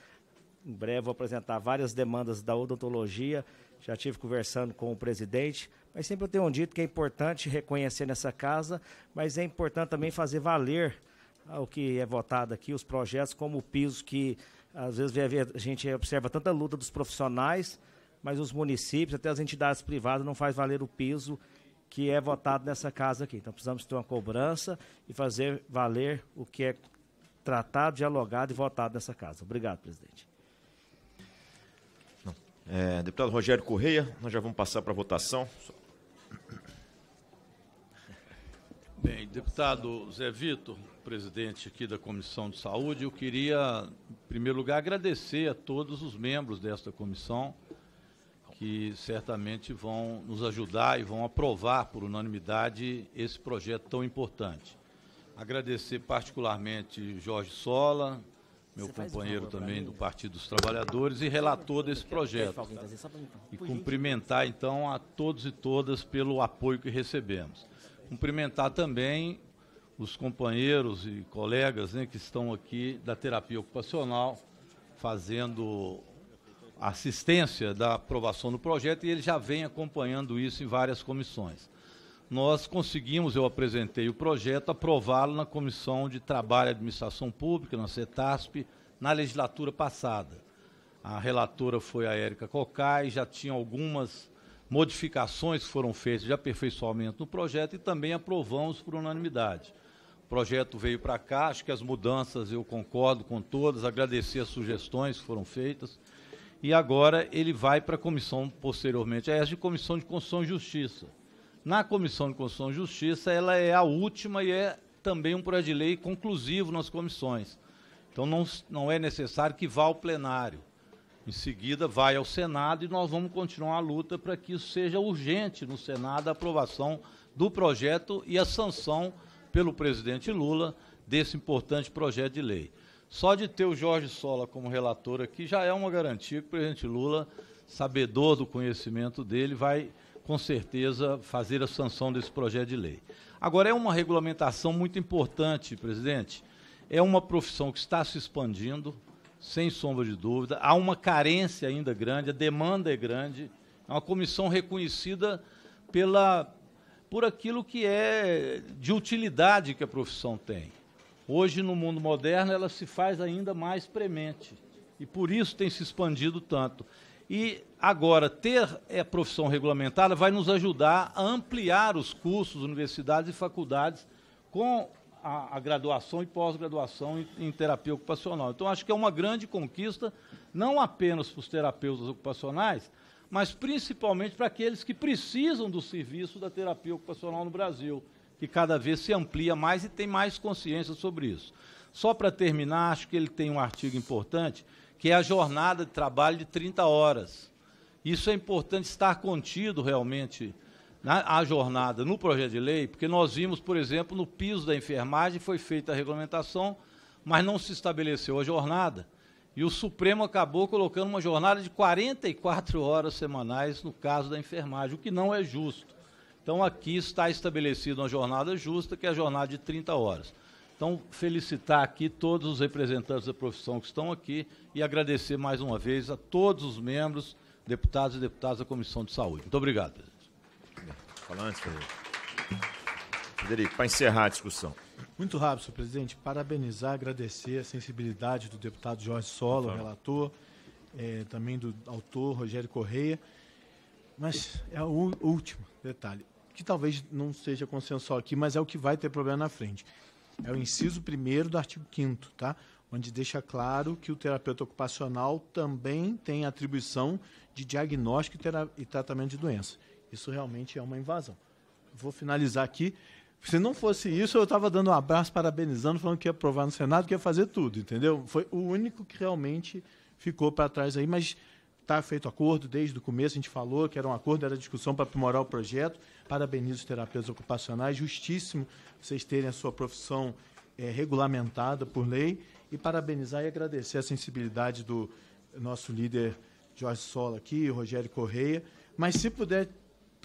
I: em breve vou apresentar várias demandas da odontologia, já tive conversando com o presidente, mas sempre eu tenho dito que é importante reconhecer nessa casa, mas é importante também fazer valer ah, o que é votado aqui, os projetos, como o piso que às vezes a gente observa tanta luta dos profissionais, mas os municípios, até as entidades privadas, não faz valer o piso que é votado nessa casa aqui. Então precisamos ter uma cobrança e fazer valer o que é tratado, dialogado e votado nessa casa. Obrigado, presidente.
O: É, deputado Rogério Correia, nós já vamos passar para a votação.
J: Bem, deputado Zé Vitor, presidente aqui da Comissão de Saúde, eu queria, em primeiro lugar, agradecer a todos os membros desta comissão que certamente vão nos ajudar e vão aprovar por unanimidade esse projeto tão importante. Agradecer particularmente Jorge Sola, meu Você companheiro também do Partido dos Trabalhadores e relator desse projeto. E cumprimentar então a todos e todas pelo apoio que recebemos. Cumprimentar também os companheiros e colegas né, que estão aqui da terapia ocupacional fazendo assistência da aprovação do projeto e ele já vem acompanhando isso em várias comissões. Nós conseguimos, eu apresentei o projeto, aprová-lo na Comissão de Trabalho e Administração Pública, na CETASP, na legislatura passada. A relatora foi a Érica Cocai, já tinha algumas modificações que foram feitas de aperfeiçoamento no projeto e também aprovamos por unanimidade. O projeto veio para cá, acho que as mudanças eu concordo com todas, agradecer as sugestões que foram feitas e agora ele vai para a comissão posteriormente, é a de comissão de Constituição e Justiça. Na comissão de Constituição e Justiça, ela é a última e é também um projeto de lei conclusivo nas comissões. Então não, não é necessário que vá ao plenário. Em seguida vai ao Senado e nós vamos continuar a luta para que isso seja urgente no Senado a aprovação do projeto e a sanção pelo presidente Lula desse importante projeto de lei. Só de ter o Jorge Sola como relator aqui já é uma garantia que o presidente Lula, sabedor do conhecimento dele, vai com certeza fazer a sanção desse projeto de lei. Agora, é uma regulamentação muito importante, presidente. É uma profissão que está se expandindo, sem sombra de dúvida. Há uma carência ainda grande, a demanda é grande. É uma comissão reconhecida pela, por aquilo que é de utilidade que a profissão tem. Hoje, no mundo moderno, ela se faz ainda mais premente. E por isso tem se expandido tanto. E agora, ter a eh, profissão regulamentada vai nos ajudar a ampliar os cursos, universidades e faculdades com a, a graduação e pós-graduação em, em, terapia ocupacional. Então, acho que é uma grande conquista, não apenas para os terapeutas ocupacionais, mas principalmente para aqueles que precisam do serviço da terapia ocupacional no Brasil que cada vez se amplia mais e tem mais consciência sobre isso. Só para terminar, acho que ele tem um artigo importante, que é a jornada de trabalho de 30 horas. Isso é importante estar contido realmente na né, a jornada no projeto de lei, porque nós vimos, por exemplo, no piso da enfermagem foi feita a regulamentação, mas não se estabeleceu a jornada. E o Supremo acabou colocando uma jornada de 44 horas semanais no caso da enfermagem, o que não é justo. Então, aqui está estabelecida uma jornada justa, que é a jornada de 30 horas. Então, felicitar aqui todos os representantes da profissão que estão aqui e agradecer mais uma vez a todos os membros, deputados e deputadas da Comissão de Saúde. Muito obrigado, presidente. Falante, Frederico, para encerrar a discussão.
C: Muito rápido, senhor presidente. Parabenizar, agradecer a sensibilidade do deputado Jorge Solo, relator, é, também do autor Rogério Correia. Mas é o último detalhe que talvez não seja consensual aqui, mas é o que vai ter problema na frente. É o inciso primeiro do artigo 5 tá? Onde deixa claro que o terapeuta ocupacional também tem atribuição de diagnóstico e, e tratamento de doença. Isso realmente é uma invasão. Vou finalizar aqui. Se não fosse isso, eu estava dando um abraço, parabenizando, falando que ia aprovar no Senado, que ia fazer tudo, entendeu? Foi o único que realmente ficou para trás aí, mas Está feito acordo desde o começo, a gente falou que era um acordo, era discussão para aprimorar o projeto. Parabenizo os terapeutas ocupacionais, justíssimo vocês terem a sua profissão é, regulamentada por lei. E parabenizar e agradecer a sensibilidade do nosso líder Jorge Sola aqui, Rogério Correia. Mas se puder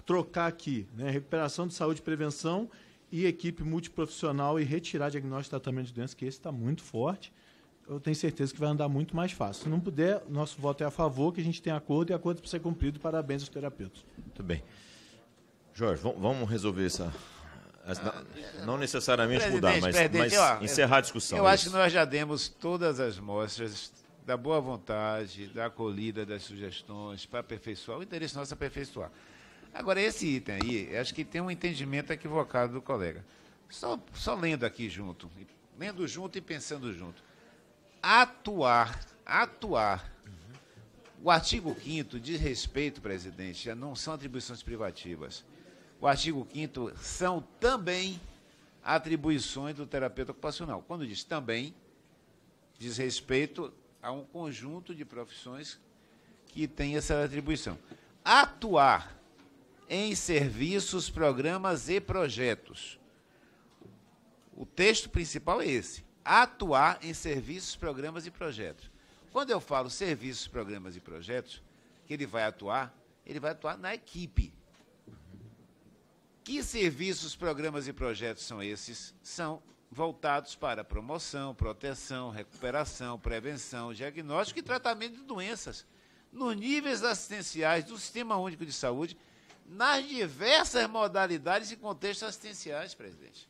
C: trocar aqui, né, recuperação de saúde e prevenção e equipe multiprofissional e retirar diagnóstico e tratamento de doenças, que esse está muito forte eu tenho certeza que vai andar muito mais fácil. Se não puder, nosso voto é a favor, que a gente tem acordo e acordo para ser cumprido. Parabéns aos terapeutas.
O: Muito bem. Jorge, vamos resolver essa. Não necessariamente mudar, mas, mas encerrar a discussão. Eu acho que nós
E: já demos todas as mostras da boa vontade, da acolhida das sugestões para aperfeiçoar. O interesse nosso é aperfeiçoar. Agora, esse item aí, acho que tem um entendimento equivocado do colega. Só, só lendo aqui junto, lendo junto e pensando junto atuar, atuar. O artigo 5 diz respeito, presidente, não são atribuições privativas. O artigo 5 são também atribuições do terapeuta ocupacional. Quando diz também, diz respeito a um conjunto de profissões que tem essa atribuição. Atuar em serviços, programas e projetos. O texto principal é esse atuar em serviços, programas e projetos. Quando eu falo serviços, programas e projetos, que ele vai atuar, ele vai atuar na equipe. Que serviços, programas e projetos são esses? São voltados para promoção, proteção, recuperação, prevenção, diagnóstico e tratamento de doenças, nos níveis assistenciais do Sistema Único de Saúde, nas diversas modalidades e contextos assistenciais, presidente.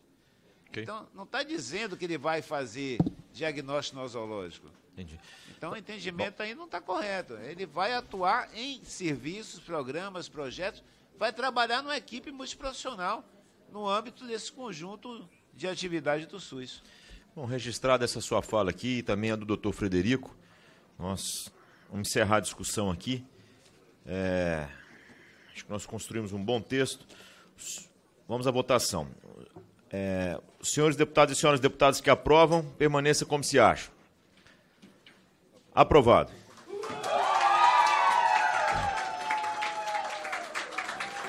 E: Okay. Então, não está dizendo que ele vai fazer diagnóstico nosológico. Entendi. Então, o entendimento Bom. aí não está correto. Ele vai atuar em serviços, programas, projetos, vai trabalhar numa equipe multiprofissional no âmbito desse conjunto de atividade do SUS.
O: Bom, registrada essa sua fala aqui e também a do doutor Frederico, nós vamos encerrar a discussão aqui. É, acho que nós construímos um bom texto. Vamos à votação. É, senhores deputados e senhoras deputadas que aprovam, permaneça como se acham. Aprovado.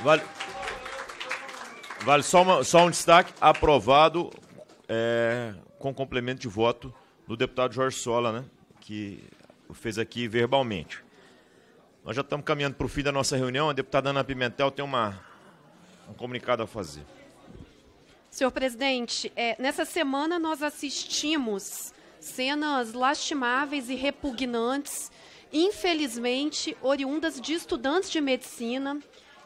O: Vale, vale só, uma, só um destaque. Aprovado é, com complemento de voto do deputado Jorge Sola, né, que fez aqui verbalmente. Nós já estamos caminhando para o fim da nossa reunião. A deputada Ana Pimentel tem uma, um comunicado a fazer.
F: Senhor presidente, é, nessa semana nós assistimos cenas lastimáveis e repugnantes, infelizmente oriundas de estudantes de medicina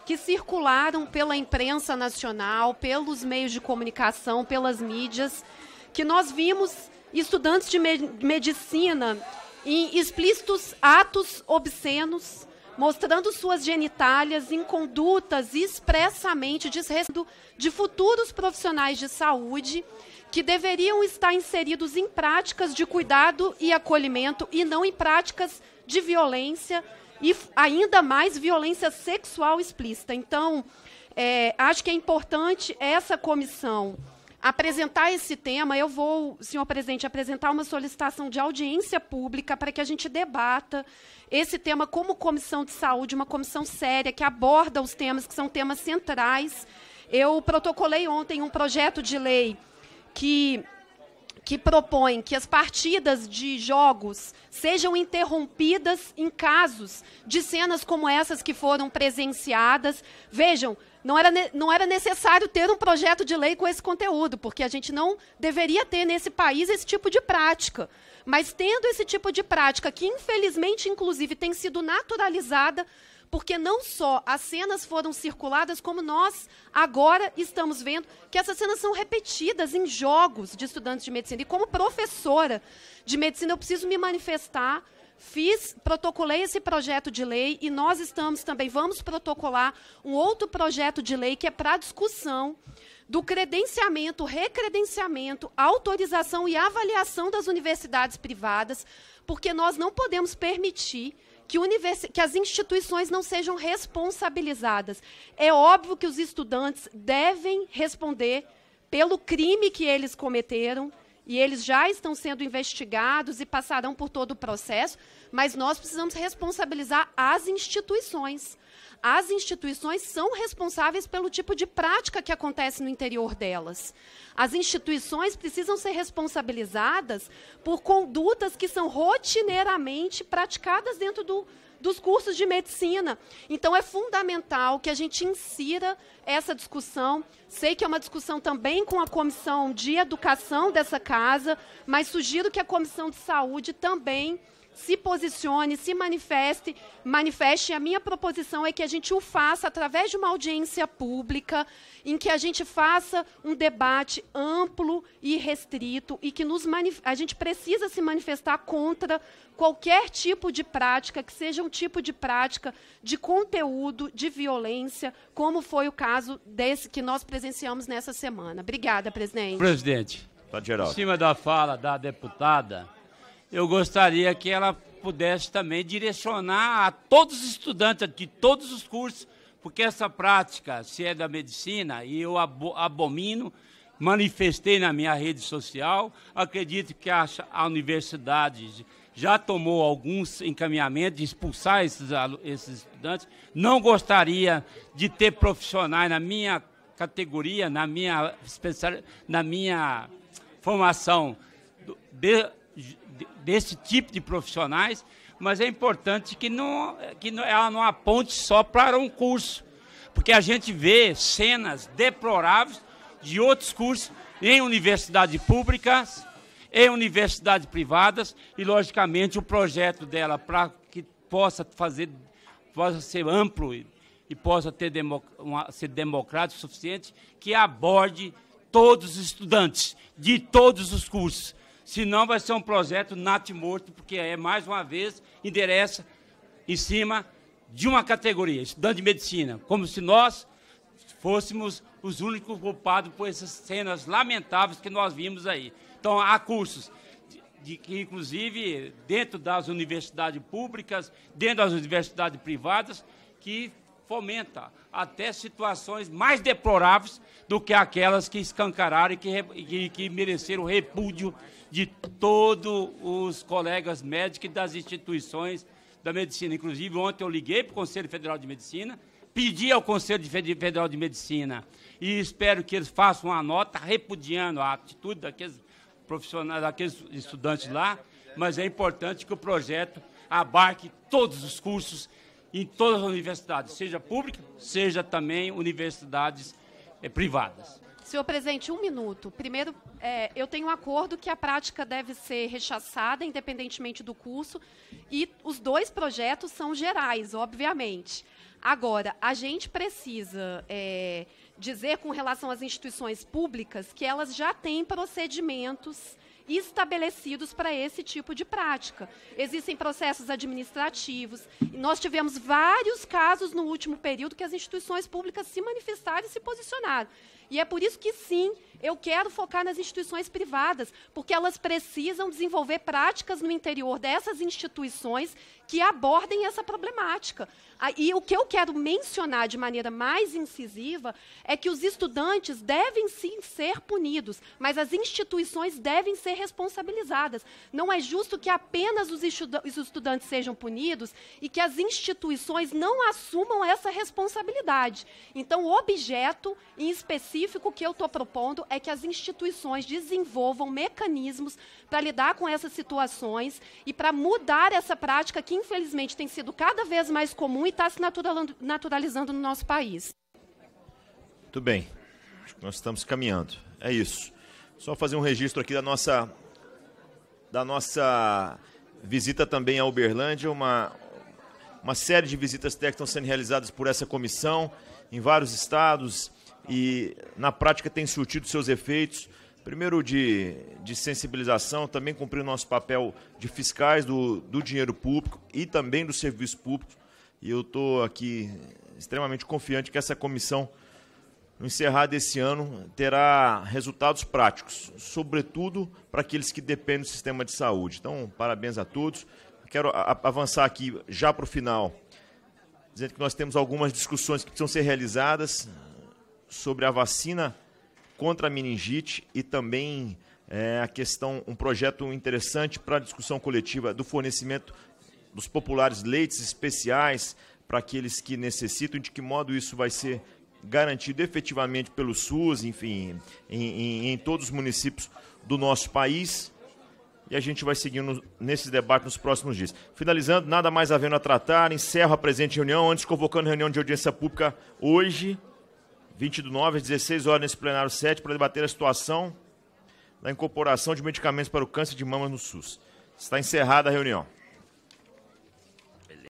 F: que circularam pela imprensa nacional, pelos meios de comunicação, pelas mídias, que nós vimos estudantes de me medicina em explícitos atos obscenos mostrando suas genitálias em condutas expressamente desrespeito de futuros profissionais de saúde que deveriam estar inseridos em práticas de cuidado e acolhimento e não em práticas de violência e ainda mais violência sexual explícita. Então, é, acho que é importante essa comissão apresentar esse tema, eu vou, senhor presidente, apresentar uma solicitação de audiência pública para que a gente debata esse tema como comissão de saúde, uma comissão séria que aborda os temas que são temas centrais. Eu protocolei ontem um projeto de lei que que propõe que as partidas de jogos sejam interrompidas em casos de cenas como essas que foram presenciadas. Vejam, não era, não era necessário ter um projeto de lei com esse conteúdo, porque a gente não deveria ter nesse país esse tipo de prática. Mas tendo esse tipo de prática, que infelizmente, inclusive, tem sido naturalizada porque não só as cenas foram circuladas, como nós agora estamos vendo que essas cenas são repetidas em jogos de estudantes de medicina. E como professora de medicina, eu preciso me manifestar fiz, protocolei esse projeto de lei e nós estamos também, vamos protocolar um outro projeto de lei que é para discussão do credenciamento, recredenciamento, autorização e avaliação das universidades privadas, porque nós não podemos permitir que, que, as instituições não sejam responsabilizadas. É óbvio que os estudantes devem responder pelo crime que eles cometeram, e eles já estão sendo investigados e passarão por todo o processo, mas nós precisamos responsabilizar as instituições as instituições são responsáveis pelo tipo de prática que acontece no interior delas. As instituições precisam ser responsabilizadas por condutas que são rotineiramente praticadas dentro do, dos cursos de medicina. Então, é fundamental que a gente insira essa discussão. Sei que é uma discussão também com a comissão de educação dessa casa, mas sugiro que a comissão de saúde também se posicione, se manifeste, manifeste. A minha proposição é que a gente o faça através de uma audiência pública, em que a gente faça um debate amplo e restrito e que nos a gente precisa se manifestar contra qualquer tipo de prática que seja um tipo de prática de conteúdo de violência, como foi o caso desse que nós presenciamos nessa semana. Obrigada, presidente.
O: Presidente, tá Em
Q: cima da fala da deputada eu gostaria que ela pudesse também direcionar a todos os estudantes de todos os cursos, porque essa prática, se é da medicina, e eu abomino, manifestei na minha rede social, acredito que a, a universidade já tomou alguns encaminhamentos de expulsar esses, esses estudantes. Não gostaria de ter profissionais na minha categoria, na minha, especial, na minha formação de, desse tipo de profissionais, mas é importante que, não, que ela não aponte só para um curso, porque a gente vê cenas deploráveis de outros cursos em universidades públicas, em universidades privadas, e, logicamente, o projeto dela para que possa fazer, possa ser amplo e, e possa ter democ uma, ser democrático o suficiente, que aborde todos os estudantes de todos os cursos, senão vai ser um projeto morto porque é, mais uma vez, endereça em cima de uma categoria, estudante de medicina, como se nós fôssemos os únicos culpados por essas cenas lamentáveis que nós vimos aí. Então, há cursos de que, inclusive, dentro das universidades públicas, dentro das universidades privadas, que fomenta até situações mais deploráveis do que aquelas que escancararam e que, que, que mereceram repúdio de todos os colegas médicos e das instituições da medicina. Inclusive, ontem eu liguei para o Conselho Federal de Medicina, pedi ao Conselho Federal de Medicina e espero que eles façam uma nota repudiando a atitude daqueles profissionais, daqueles estudantes lá, mas é importante que o projeto abarque todos os cursos em todas as universidades, seja pública, seja também universidades eh, privadas.
F: Senhor presidente, um minuto. Primeiro, é, eu tenho um acordo que a prática deve ser rechaçada, independentemente do curso, e os dois projetos são gerais, obviamente. Agora, a gente precisa é, dizer com relação às instituições públicas que elas já têm procedimentos estabelecidos para esse tipo de prática. Existem processos administrativos. Nós tivemos vários casos no último período que as instituições públicas se manifestaram e se posicionaram. E é por isso que, sim, eu quero focar nas instituições privadas, porque elas precisam desenvolver práticas no interior dessas instituições que abordem essa problemática. Ah, e o que eu quero mencionar de maneira mais incisiva é que os estudantes devem sim ser punidos, mas as instituições devem ser responsabilizadas. Não é justo que apenas os estudantes sejam punidos e que as instituições não assumam essa responsabilidade. Então, o objeto em específico que eu estou propondo é que as instituições desenvolvam mecanismos para lidar com essas situações e para mudar essa prática que infelizmente, tem sido cada vez mais comum e está se naturalizando no nosso país.
O: Muito bem. Acho que nós estamos caminhando. É isso. Só fazer um registro aqui da nossa, da nossa visita também à Uberlândia, uma, uma série de visitas técnicas estão sendo realizadas por essa comissão em vários estados e na prática tem surtido seus efeitos. Primeiro, de, de sensibilização, também cumprir o nosso papel de fiscais do, do dinheiro público e também do serviço público. E eu estou aqui extremamente confiante que essa comissão, no encerrar desse ano, terá resultados práticos, sobretudo para aqueles que dependem do sistema de saúde. Então, parabéns a todos. Quero avançar aqui já para o final, dizendo que nós temos algumas discussões que precisam ser realizadas sobre a vacina contra a meningite e também é, a questão, um projeto interessante para a discussão coletiva do fornecimento dos populares leites especiais para aqueles que necessitam, de que modo isso vai ser garantido efetivamente pelo SUS, enfim, em, em, em todos os municípios do nosso país. E a gente vai seguindo nesse debate nos próximos dias. Finalizando, nada mais havendo a tratar, encerro a presente reunião, antes convocando reunião de audiência pública hoje, 20 do nove às 16 horas, nesse plenário 7, para debater a situação da incorporação de medicamentos para o câncer de mama no SUS. Está encerrada a reunião.